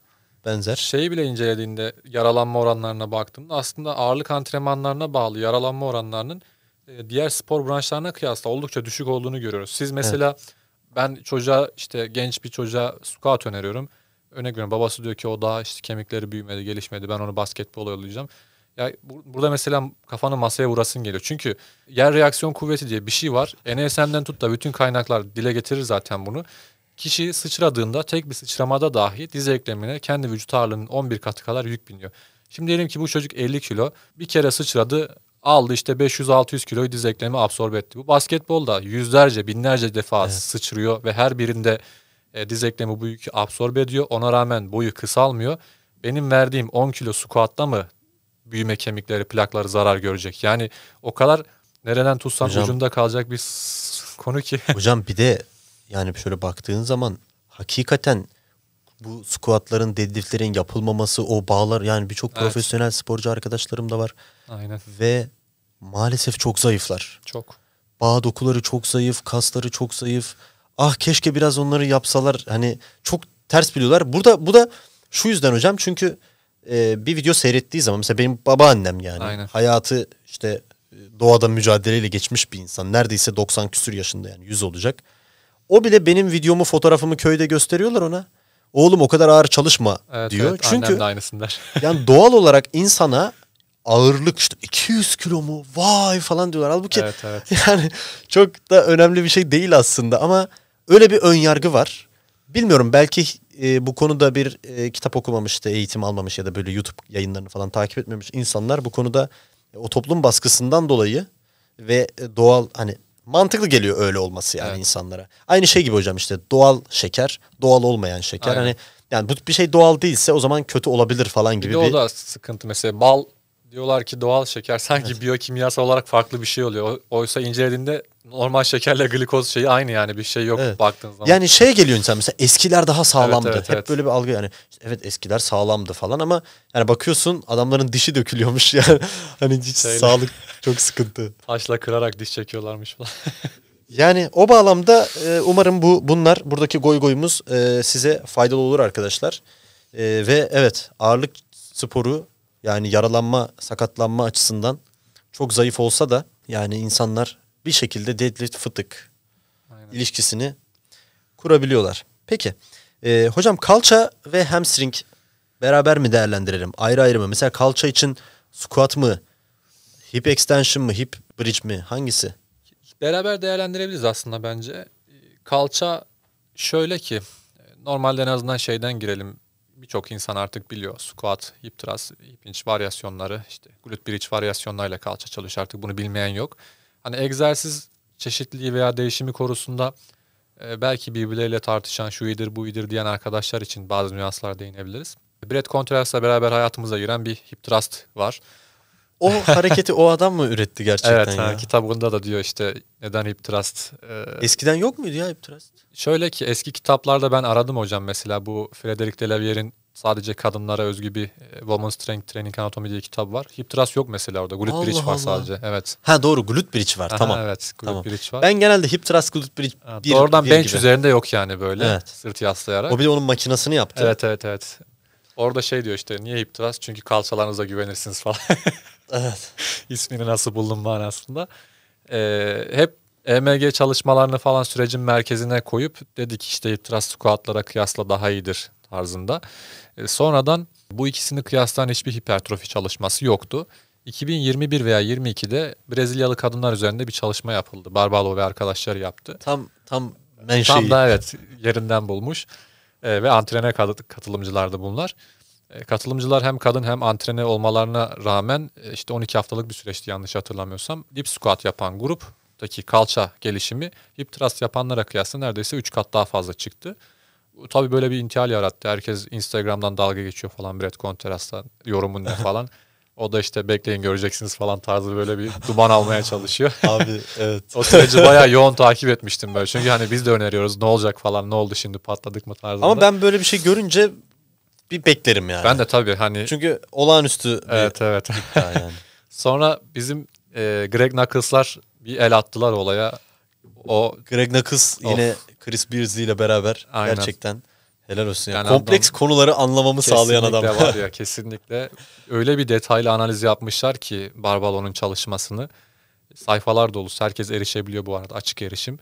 benzer. Şeyi bile incelediğinde yaralanma oranlarına baktığımda aslında ağırlık antrenmanlarına bağlı yaralanma oranlarının e, diğer spor branşlarına kıyasla oldukça düşük olduğunu görüyoruz. Siz mesela evet. ben çocuğa işte genç bir çocuğa squat öneriyorum. Örnek veriyorum babası diyor ki o daha işte kemikleri büyümedi, gelişmedi. Ben onu basketbola yollayacağım. Ya bu, burada mesela kafanı masaya vurasın geliyor. Çünkü yer reaksiyon kuvveti diye bir şey var. NSM'den tut da bütün kaynaklar dile getirir zaten bunu. Kişi sıçradığında tek bir sıçramada dahi diz eklemine kendi vücut ağırlığının 11 katı kadar yük biniyor. Şimdi diyelim ki bu çocuk 50 kilo bir kere sıçradı aldı işte 500-600 kiloyu diz eklemi absorbe etti. Bu basketbolda yüzlerce binlerce defa evet. sıçrıyor ve her birinde e, diz eklemi bu yükü absorbe ediyor. Ona rağmen boyu kısalmıyor. Benim verdiğim 10 kilo squat'ta mı büyüme kemikleri, plakları zarar görecek? Yani o kadar nereden tutsam ucunda kalacak bir konu ki. hocam bir de yani şöyle baktığın zaman hakikaten bu squatların, deadliftlerin yapılmaması, o bağlar yani birçok evet. profesyonel sporcu arkadaşlarım da var. Aynen. Ve maalesef çok zayıflar. Çok. Bağ dokuları çok zayıf, kasları çok zayıf. Ah keşke biraz onları yapsalar. Hani çok ters biliyorlar. Burada bu da şu yüzden hocam çünkü e, bir video seyrettiği zaman mesela benim babaannem yani Aynen. hayatı işte e, doğada mücadeleyle geçmiş bir insan. Neredeyse 90 küsür yaşında yani 100 olacak o bile benim videomu, fotoğrafımı köyde gösteriyorlar ona. Oğlum o kadar ağır çalışma evet, diyor. Evet, Çünkü annem de aynısını yani doğal olarak insana ağırlık işte 200 kilo mu vay falan diyorlar. Halbuki evet, evet. yani çok da önemli bir şey değil aslında ama öyle bir ön yargı var. Bilmiyorum belki e, bu konuda bir e, kitap okumamış da eğitim almamış ya da böyle YouTube yayınlarını falan takip etmemiş insanlar bu konuda e, o toplum baskısından dolayı ve e, doğal hani mantıklı geliyor öyle olması yani evet. insanlara. Aynı şey gibi hocam işte doğal şeker, doğal olmayan şeker. Aynen. Hani yani bu bir şey doğal değilse o zaman kötü olabilir falan gibi bir. De o da sıkıntı mesela bal diyorlar ki doğal şeker sanki evet. biyokimyasal olarak farklı bir şey oluyor. Oysa incelediğinde normal şekerle glikoz şeyi aynı yani bir şey yok evet. baktığın zaman. Yani şey geliyor insan mesela eskiler daha sağlamdı. Evet, evet, Hep evet. böyle bir algı yani evet eskiler sağlamdı falan ama yani bakıyorsun adamların dişi dökülüyormuş yani. hani hiç Şeyle, sağlık çok sıkıntı. Taşla kırarak diş çekiyorlarmış falan. yani o bağlamda e, umarım bu bunlar buradaki goy goyumuz e, size faydalı olur arkadaşlar. E, ve evet ağırlık sporu yani yaralanma, sakatlanma açısından çok zayıf olsa da yani insanlar bir şekilde deadlift fıtık Aynen. ilişkisini kurabiliyorlar. Peki e, hocam kalça ve hamstring beraber mi değerlendirelim? Ayrı ayrı mı? Mesela kalça için squat mı? Hip extension mı? Hip bridge mi? Hangisi? Beraber değerlendirebiliriz aslında bence. Kalça şöyle ki normalde en azından şeyden girelim. Birçok insan artık biliyor. Squat, hip thrust, hip inch varyasyonları, işte glute bridge varyasyonlarıyla kalça çalışıyor. Artık bunu bilmeyen yok hani egzersiz çeşitliliği veya değişimi konusunda e, belki birbirleriyle tartışan şu iyidir bu iyidir diyen arkadaşlar için bazı nüanslar değinebiliriz. Brett Contreras ile beraber hayatımıza giren bir hip thrust var. O hareketi o adam mı üretti gerçekten evet, ya? Evet kitabında da diyor işte neden hip thrust. E... Eskiden yok muydu ya hip thrust? Şöyle ki eski kitaplarda ben aradım hocam mesela bu Frederick Delavier'in sadece kadınlara özgü bir e, Women's Strength Training Anatomy diye kitap var. Hip thrust yok mesela orada. Glute Allah bridge var Allah. sadece. Evet. Ha doğru glute bridge var. Aha, tamam. Evet glute tamam. bridge var. Ben genelde hip thrust glute bridge ha, bir, Doğrudan bir bench gibi. üzerinde yok yani böyle. Evet. Sırtı yaslayarak. O bir de onun makinasını yaptı. Evet evet evet. Orada şey diyor işte niye hip thrust? Çünkü kalçalarınıza güvenirsiniz falan. evet. İsmini nasıl buldum manasında. Ee, hep EMG çalışmalarını falan sürecin merkezine koyup dedik işte hip thrust squatlara kıyasla daha iyidir tarzında. E, sonradan bu ikisini kıyaslayan hiçbir hipertrofi çalışması yoktu. 2021 veya 22'de Brezilyalı kadınlar üzerinde bir çalışma yapıldı. Barbalo ve arkadaşları yaptı. Tam tam menşeyi. Tam da evet yerinden bulmuş. E, ve antrenör katılımcılardı bunlar. E, katılımcılar hem kadın hem antrene olmalarına rağmen e, işte 12 haftalık bir süreçti yanlış hatırlamıyorsam. Dip squat yapan gruptaki kalça gelişimi hip thrust yapanlara kıyasla neredeyse 3 kat daha fazla çıktı tabii böyle bir intihal yarattı. Herkes Instagram'dan dalga geçiyor falan Brett Contreras yorumun ne falan. O da işte bekleyin göreceksiniz falan tarzı böyle bir duman almaya çalışıyor. Abi evet. o süreci bayağı yoğun takip etmiştim böyle. Çünkü hani biz de öneriyoruz ne olacak falan ne oldu şimdi patladık mı tarzında. Ama ben böyle bir şey görünce bir beklerim yani. Ben de tabii hani. Çünkü olağanüstü evet, evet. yani. Sonra bizim e, Greg Knuckles'lar bir el attılar olaya. O Greg Knuckles yine Chris Beardsley ile beraber Aynen. gerçekten helal olsun. Yani kompleks adam, konuları anlamamı sağlayan adam. Kesinlikle var ya kesinlikle. Öyle bir detaylı analiz yapmışlar ki Barbalo'nun çalışmasını. Sayfalar dolu. Herkes erişebiliyor bu arada açık erişim.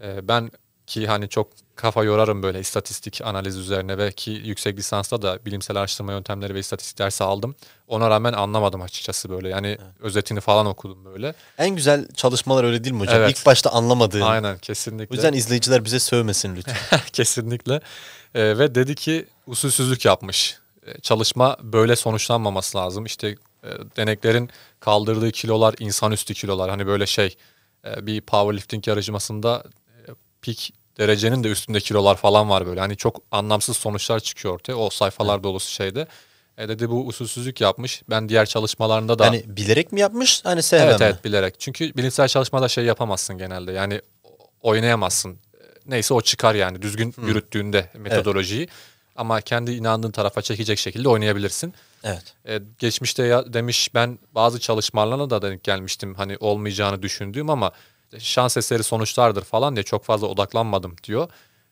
Ee, ben ki hani çok kafa yorarım böyle istatistik analiz üzerine ve ki yüksek lisansta da bilimsel araştırma yöntemleri ve istatistik dersi aldım. Ona rağmen anlamadım açıkçası böyle yani evet. özetini falan okudum böyle. En güzel çalışmalar öyle değil mi hocam? Evet. İlk başta anlamadığın. Aynen kesinlikle. O yüzden izleyiciler bize sövmesin lütfen. kesinlikle ee, ve dedi ki usulsüzlük yapmış. Ee, çalışma böyle sonuçlanmaması lazım. İşte e, deneklerin kaldırdığı kilolar insanüstü kilolar hani böyle şey e, bir powerlifting yarışmasında pik derecenin de üstünde kilolar falan var böyle. Hani çok anlamsız sonuçlar çıkıyor ortaya o sayfalar evet. dolusu şeyde. E dedi bu usulsüzlük yapmış. Ben diğer çalışmalarında da... Yani bilerek mi yapmış? Hani sevmem Evet mi? evet bilerek. Çünkü bilimsel çalışmada şey yapamazsın genelde. Yani oynayamazsın. Neyse o çıkar yani düzgün hmm. yürüttüğünde metodolojiyi. Evet. Ama kendi inandığın tarafa çekecek şekilde oynayabilirsin. Evet. E, geçmişte ya, demiş ben bazı çalışmalarına da denk gelmiştim. Hani olmayacağını düşündüğüm ama şans eseri sonuçlardır falan diye çok fazla odaklanmadım diyor.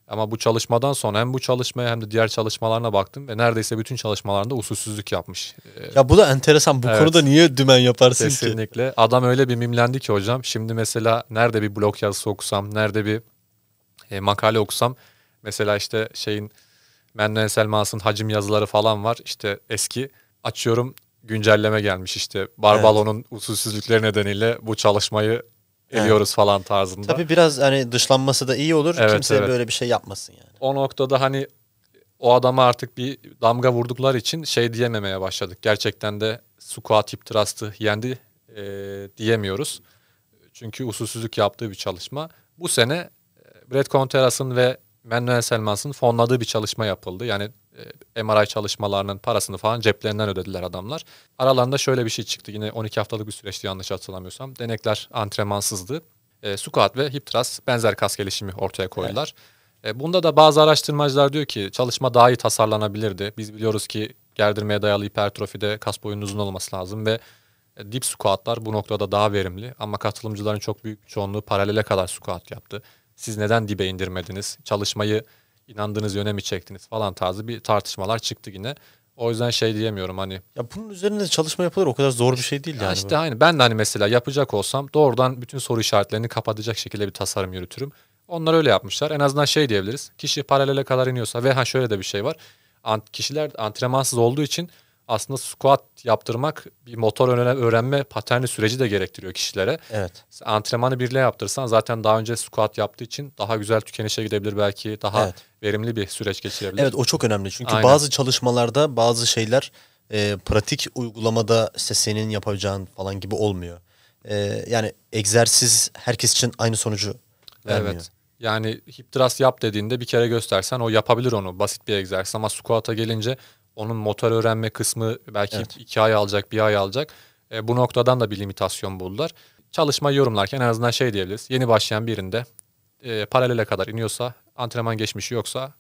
Ama bu çalışmadan sonra hem bu çalışmaya hem de diğer çalışmalarına baktım ve neredeyse bütün çalışmalarında usulsüzlük yapmış. Ya bu da enteresan. Bu evet. konuda niye dümen yaparsın Kesinlikle. ki? Kesinlikle. Adam öyle bir mimlendi ki hocam. Şimdi mesela nerede bir blog yazısı okusam, nerede bir e, makale okusam mesela işte şeyin Menno Selmas'ın hacim yazıları falan var. İşte eski açıyorum güncelleme gelmiş işte. Barbalo'nun evet. usulsüzlükleri nedeniyle bu çalışmayı ediyoruz evet. falan tarzında. Tabii biraz hani dışlanması da iyi olur. Evet, Kimse evet. böyle bir şey yapmasın yani. O noktada hani o adama artık bir damga vurduklar için şey diyememeye başladık. Gerçekten de squat hip thrust'ı yendi e, diyemiyoruz. Çünkü usulsüzlük yaptığı bir çalışma. Bu sene e, Brett Contreras'ın ve Manuel Selmas'ın fonladığı bir çalışma yapıldı. Yani e, MRI çalışmalarının parasını falan ceplerinden ödediler adamlar. Aralarında şöyle bir şey çıktı. Yine 12 haftalık bir süreçti yanlış hatırlamıyorsam. Denekler antrenmansızdı. E, squat ve hip thrust benzer kas gelişimi ortaya koydular. Evet. E, bunda da bazı araştırmacılar diyor ki çalışma daha iyi tasarlanabilirdi. Biz biliyoruz ki gerdirmeye dayalı hipertrofide kas boyunun uzun olması lazım ve e, dip squatlar bu noktada daha verimli ama katılımcıların çok büyük çoğunluğu paralele kadar squat yaptı. Siz neden dibe indirmediniz? Çalışmayı inandığınız yöne mi çektiniz falan tarzı bir tartışmalar çıktı yine. O yüzden şey diyemiyorum hani. Ya bunun üzerinde çalışma yapılır o kadar zor bir şey değil ya yani. İşte böyle. aynı ben de hani mesela yapacak olsam doğrudan bütün soru işaretlerini kapatacak şekilde bir tasarım yürütürüm. Onlar öyle yapmışlar. En azından şey diyebiliriz. Kişi paralele kadar iniyorsa ve ha şöyle de bir şey var. Ant, kişiler antrenmansız olduğu için aslında squat yaptırmak bir motor öğrenme paterni süreci de gerektiriyor kişilere. Evet. Antrenmanı birle yaptırsan zaten daha önce squat yaptığı için daha güzel tükenişe gidebilir belki daha evet. verimli bir süreç geçirebilir. Evet o çok önemli çünkü Aynen. bazı çalışmalarda bazı şeyler e, pratik uygulamada işte senin yapacağın falan gibi olmuyor. E, yani egzersiz herkes için aynı sonucu vermiyor. Evet. Yani hip thrust yap dediğinde bir kere göstersen o yapabilir onu basit bir egzersiz ama squat'a gelince onun motor öğrenme kısmı belki evet. iki ay alacak, bir ay alacak. E, bu noktadan da bir limitasyon buldular. Çalışma yorumlarken en azından şey diyebiliriz. Yeni başlayan birinde e, paralele kadar iniyorsa, antrenman geçmişi yoksa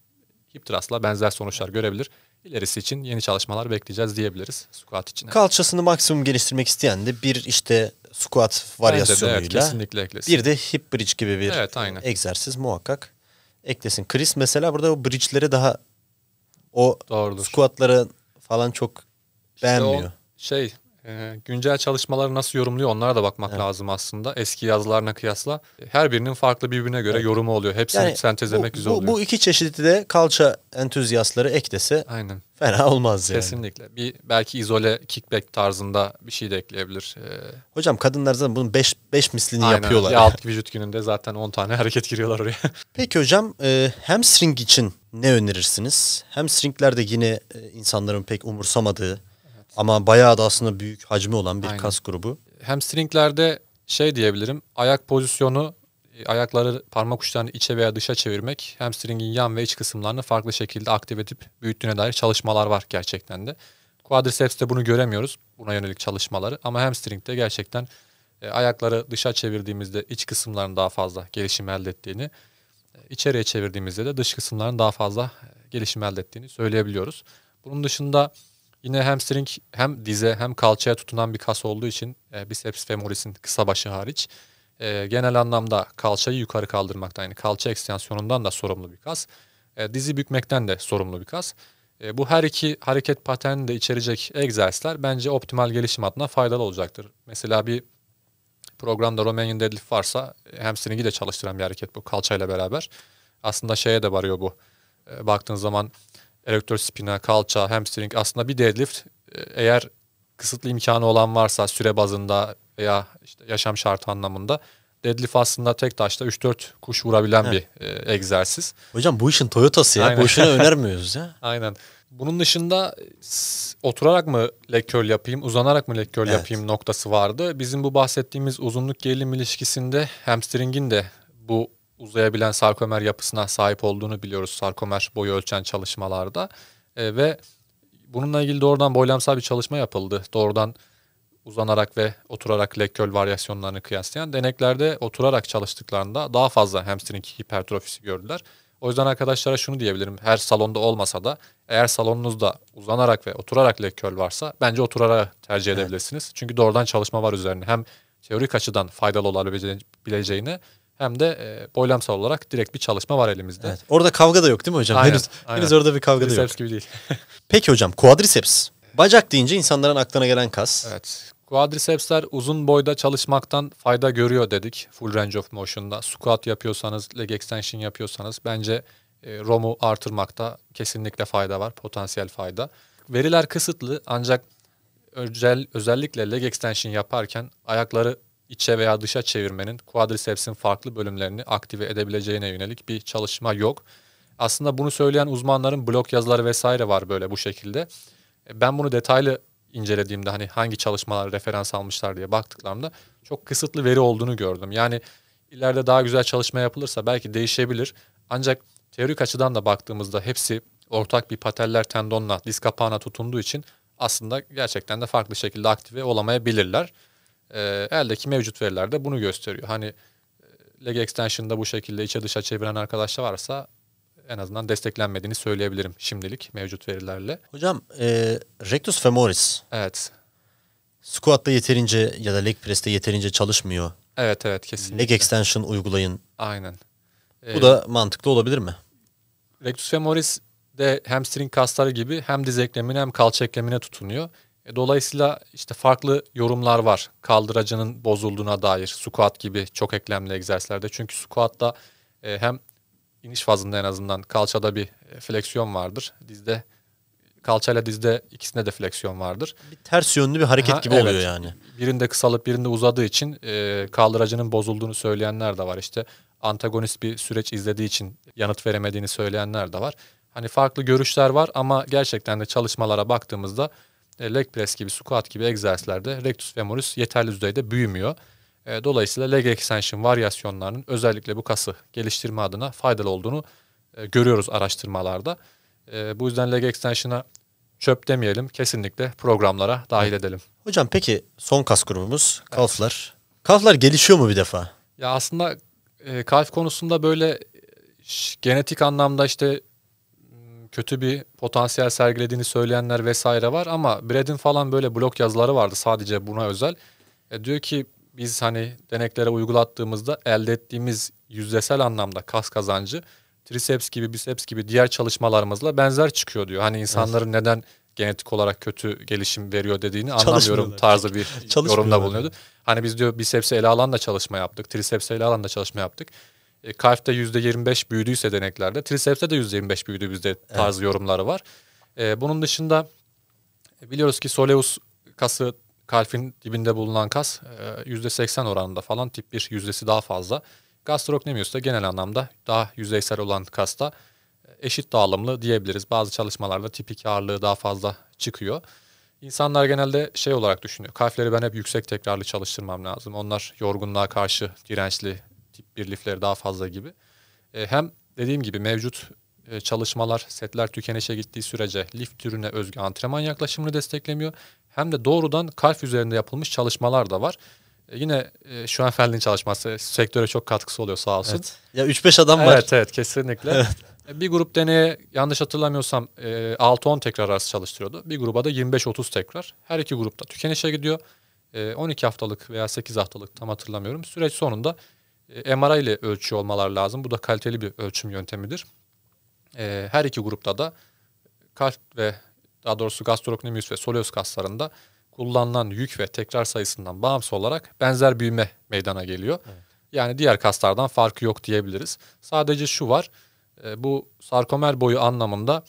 hip thrust'la benzer sonuçlar görebilir. İlerisi için yeni çalışmalar bekleyeceğiz diyebiliriz squat için. Kalçasını maksimum geliştirmek isteyen de bir işte squat varyasyonuyla de, evet, kesinlikle eklesin. bir de hip bridge gibi bir evet, aynen. egzersiz muhakkak eklesin. Chris mesela burada o bridge'lere daha o Doğrudur. squatları falan çok işte beğenmiyor. şey e, güncel çalışmaları nasıl yorumluyor onlara da bakmak evet. lazım aslında. Eski yazılarına kıyasla her birinin farklı birbirine göre evet. yorumu oluyor. Hepsini yani sentezlemek bu, güzel bu, oluyor. Bu iki çeşidi de kalça entuziastları eklese Aynen. fena olmaz yani. Kesinlikle. Bir belki izole kickback tarzında bir şey de ekleyebilir. E. Hocam kadınlar zaten bunun 5 5 mislini Aynen. yapıyorlar. Aynen. alt vücut gününde zaten 10 tane hareket giriyorlar oraya. Peki hocam e, hamstring için ne önerirsiniz? Hem stringlerde yine e, insanların pek umursamadığı evet. ama bayağı da aslında büyük hacmi olan bir Aynen. kas grubu. Hem stringlerde şey diyebilirim ayak pozisyonu e, ayakları parmak uçlarını içe veya dışa çevirmek hem stringin yan ve iç kısımlarını farklı şekilde aktive edip büyüttüğüne dair çalışmalar var gerçekten de. Quadriceps'te bunu göremiyoruz buna yönelik çalışmaları ama hamstringde gerçekten e, ayakları dışa çevirdiğimizde iç kısımların daha fazla gelişim elde ettiğini içeriye çevirdiğimizde de dış kısımların daha fazla e, gelişim elde ettiğini söyleyebiliyoruz. Bunun dışında yine hamstring hem dize hem kalçaya tutunan bir kas olduğu için e, biceps femorisin kısa başı hariç e, genel anlamda kalçayı yukarı kaldırmaktan yani kalça ekstensiyonundan da sorumlu bir kas. E, dizi bükmekten de sorumlu bir kas. E, bu her iki hareket paterni de içerecek egzersizler bence optimal gelişim adına faydalı olacaktır. Mesela bir Programda Romanian deadlift varsa e, hamstringi de çalıştıran bir hareket bu kalçayla beraber. Aslında şeye de varıyor bu. E, baktığın zaman elektro spina, kalça, hamstring aslında bir deadlift e, eğer kısıtlı imkanı olan varsa süre bazında veya işte yaşam şartı anlamında deadlift aslında tek taşta 3-4 kuş vurabilen He. bir e, egzersiz. Hocam bu işin Toyota'sı ya. Aynen. Boşuna önermiyoruz ya. Aynen. Bunun dışında e, oturarak mı lekör yapayım, uzanarak mı lekör evet. yapayım noktası vardı. Bizim bu bahsettiğimiz uzunluk gerilim ilişkisinde hamstringin de bu uzayabilen sarkomer yapısına sahip olduğunu biliyoruz sarkomer boyu ölçen çalışmalarda. E, ve bununla ilgili doğrudan boylamsal bir çalışma yapıldı. Doğrudan uzanarak ve oturarak lekköl varyasyonlarını kıyaslayan deneklerde oturarak çalıştıklarında daha fazla hamstring hipertrofisi gördüler. O yüzden arkadaşlara şunu diyebilirim. Her salonda olmasa da eğer salonunuzda uzanarak ve oturarak lekköl varsa bence oturarak tercih evet. edebilirsiniz. Çünkü doğrudan çalışma var üzerine. Hem teorik açıdan faydalı olabileceğini hem de e, boylamsal olarak direkt bir çalışma var elimizde. Evet. Orada kavga da yok değil mi hocam? Aynen, henüz, aynen. henüz orada bir kavga Triceps da yok. Triceps gibi değil. Peki hocam quadriceps. Bacak deyince insanların aklına gelen kas. Evet. Quadricepsler uzun boyda çalışmaktan fayda görüyor dedik. Full range of motion'da. Squat yapıyorsanız, leg extension yapıyorsanız bence e, ROM'u artırmakta kesinlikle fayda var, potansiyel fayda. Veriler kısıtlı ancak özel, özellikle leg extension yaparken ayakları içe veya dışa çevirmenin quadriceps'in farklı bölümlerini aktive edebileceğine yönelik bir çalışma yok. Aslında bunu söyleyen uzmanların blog yazıları vesaire var böyle bu şekilde. E, ben bunu detaylı incelediğimde hani hangi çalışmalar referans almışlar diye baktıklarımda çok kısıtlı veri olduğunu gördüm. Yani ileride daha güzel çalışma yapılırsa belki değişebilir. Ancak Teorik açıdan da baktığımızda hepsi ortak bir pateller tendonla diz kapağına tutunduğu için aslında gerçekten de farklı şekilde aktive olamayabilirler. E, ee, eldeki mevcut veriler de bunu gösteriyor. Hani e, leg extension'da bu şekilde içe dışa çeviren arkadaşlar varsa en azından desteklenmediğini söyleyebilirim şimdilik mevcut verilerle. Hocam e, rectus femoris. Evet. Squat'ta yeterince ya da leg press'te yeterince çalışmıyor. Evet evet kesinlikle. Leg extension uygulayın. Aynen. Bu da mantıklı olabilir mi? Rectus femoris de hamstring kasları gibi hem diz eklemine hem kalça eklemine tutunuyor. E, dolayısıyla işte farklı yorumlar var kaldıracının bozulduğuna dair squat gibi çok eklemli egzersizlerde. Çünkü squatta e, hem iniş fazında en azından kalçada bir e, fleksiyon vardır. Dizde kalçayla dizde ikisinde de fleksiyon vardır. Bir ters yönlü bir hareket ha, gibi evet. oluyor yani. Birinde kısalıp birinde uzadığı için e, kaldıracının bozulduğunu söyleyenler de var. işte antagonist bir süreç izlediği için yanıt veremediğini söyleyenler de var. Hani farklı görüşler var ama gerçekten de çalışmalara baktığımızda e, leg press gibi, squat gibi egzersizlerde rectus femoris yeterli düzeyde büyümüyor. E, dolayısıyla leg extension varyasyonlarının özellikle bu kası geliştirme adına faydalı olduğunu e, görüyoruz araştırmalarda. bu yüzden leg extension'a çöp demeyelim, kesinlikle programlara dahil edelim. Hocam peki son kas grubumuz kalflar. Evet. Kalflar gelişiyor mu bir defa? Ya aslında e, kalp konusunda böyle e, genetik anlamda işte kötü bir potansiyel sergilediğini söyleyenler vesaire var ama Brad'in falan böyle blog yazıları vardı sadece buna özel. E, diyor ki biz hani deneklere uygulattığımızda elde ettiğimiz yüzdesel anlamda kas kazancı triceps gibi biceps gibi diğer çalışmalarımızla benzer çıkıyor diyor. Hani insanların evet. neden genetik olarak kötü gelişim veriyor dediğini anlamıyorum tarzı bir yorumda bulunuyordu. Hani biz diyor bisepsi ele alanla çalışma yaptık. Trisepsi ele alanla çalışma yaptık. E, kalpte %25 büyüdüyse deneklerde. Trisepste de %25 büyüdü bizde tarzı evet. yorumları var. E, bunun dışında e, biliyoruz ki soleus kası kalfin dibinde bulunan kas e, %80 oranında falan tip 1 yüzdesi daha fazla. Gastrocnemius da genel anlamda daha yüzeysel olan kasta e, eşit dağılımlı diyebiliriz. Bazı çalışmalarda tipik ağırlığı daha fazla çıkıyor. İnsanlar genelde şey olarak düşünüyor. Kalfleri ben hep yüksek tekrarlı çalıştırmam lazım. Onlar yorgunluğa karşı dirençli tip bir lifleri daha fazla gibi. E, hem dediğim gibi mevcut e, çalışmalar setler tükenişe gittiği sürece lif türüne özgü antrenman yaklaşımını desteklemiyor. Hem de doğrudan kalf üzerinde yapılmış çalışmalar da var. E, yine e, şu an Feld'in çalışması sektöre çok katkısı oluyor sağ olsun. Evet. Ya 3-5 adam evet, var. Evet evet kesinlikle. E, bir grup deneye yanlış hatırlamıyorsam 6-10 e, tekrar arası çalıştırıyordu. Bir gruba da 25-30 tekrar. Her iki grupta tükenişe gidiyor. 12 e, haftalık veya 8 haftalık tam hatırlamıyorum. Süreç sonunda MRI ile ölçü olmalar lazım. Bu da kaliteli bir ölçüm yöntemidir. Her iki grupta da kalp ve daha doğrusu gastrocnemius ve soleus kaslarında kullanılan yük ve tekrar sayısından bağımsız olarak benzer büyüme meydana geliyor. Evet. Yani diğer kaslardan farkı yok diyebiliriz. Sadece şu var. E, bu sarkomer boyu anlamında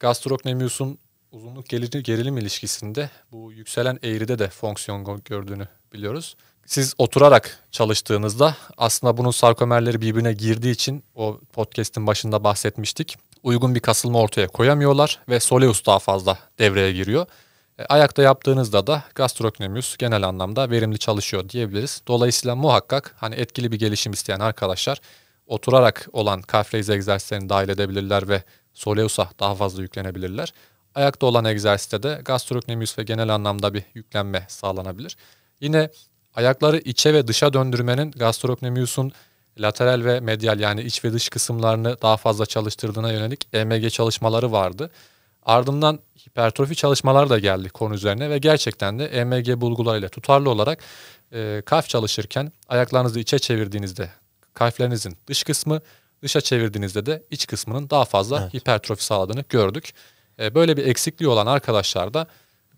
gastrocnemius'un uzunluk gerilim ilişkisinde bu yükselen eğride de fonksiyon gördüğünü biliyoruz. Siz oturarak çalıştığınızda aslında bunun sarkomerleri birbirine girdiği için o podcast'in başında bahsetmiştik. Uygun bir kasılma ortaya koyamıyorlar ve soleus daha fazla devreye giriyor. E, ayakta yaptığınızda da gastrocnemius genel anlamda verimli çalışıyor diyebiliriz. Dolayısıyla muhakkak hani etkili bir gelişim isteyen arkadaşlar oturarak olan calf raise egzersizlerini dahil edebilirler ve soleusa daha fazla yüklenebilirler. Ayakta olan egzersizde de gastrocnemius ve genel anlamda bir yüklenme sağlanabilir. Yine ayakları içe ve dışa döndürmenin gastrocnemius'un lateral ve medial yani iç ve dış kısımlarını daha fazla çalıştırdığına yönelik EMG çalışmaları vardı. Ardından hipertrofi çalışmaları da geldi konu üzerine ve gerçekten de EMG bulgularıyla tutarlı olarak e, kaf çalışırken ayaklarınızı içe çevirdiğinizde Kalplerinizin dış kısmı dışa çevirdiğinizde de iç kısmının daha fazla evet. hipertrofi sağladığını gördük. E, böyle bir eksikliği olan arkadaşlar da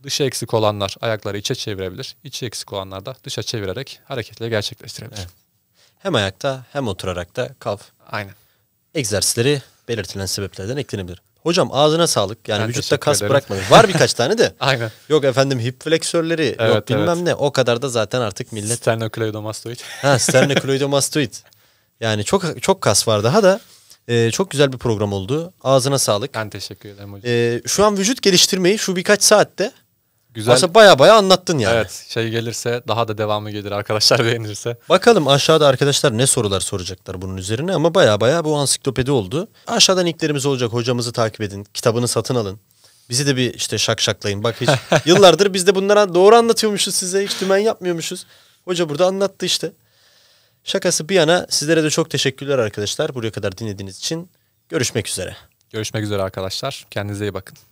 dışı eksik olanlar ayakları içe çevirebilir. İçi eksik olanlar da dışa çevirerek hareketleri gerçekleştirebilir. Evet. Hem ayakta hem oturarak da kalf. Aynen. Egzersizleri belirtilen sebeplerden eklenebilir. Hocam ağzına sağlık. Yani ben vücutta kas bırakmadı. Var birkaç tane de. Aynen. Yok efendim hip fleksörleri, evet, yok bilmem evet. ne. O kadar da zaten artık millet. Sternocleidomastoid. ha sternocleidomastoid. Yani çok çok kas var daha da e, çok güzel bir program oldu. Ağzına sağlık. Ben teşekkür ederim hocam. E, şu an vücut geliştirmeyi şu birkaç saatte Güzel. Aslında baya baya anlattın yani. Evet şey gelirse daha da devamı gelir arkadaşlar beğenirse. Bakalım aşağıda arkadaşlar ne sorular soracaklar bunun üzerine ama baya baya bu ansiklopedi oldu. Aşağıdan linklerimiz olacak hocamızı takip edin kitabını satın alın. Bizi de bir işte şak şaklayın. Bak hiç yıllardır biz de bunlara doğru anlatıyormuşuz size hiç dümen yapmıyormuşuz. Hoca burada anlattı işte. Şakası bir yana sizlere de çok teşekkürler arkadaşlar. Buraya kadar dinlediğiniz için görüşmek üzere. Görüşmek üzere arkadaşlar. Kendinize iyi bakın.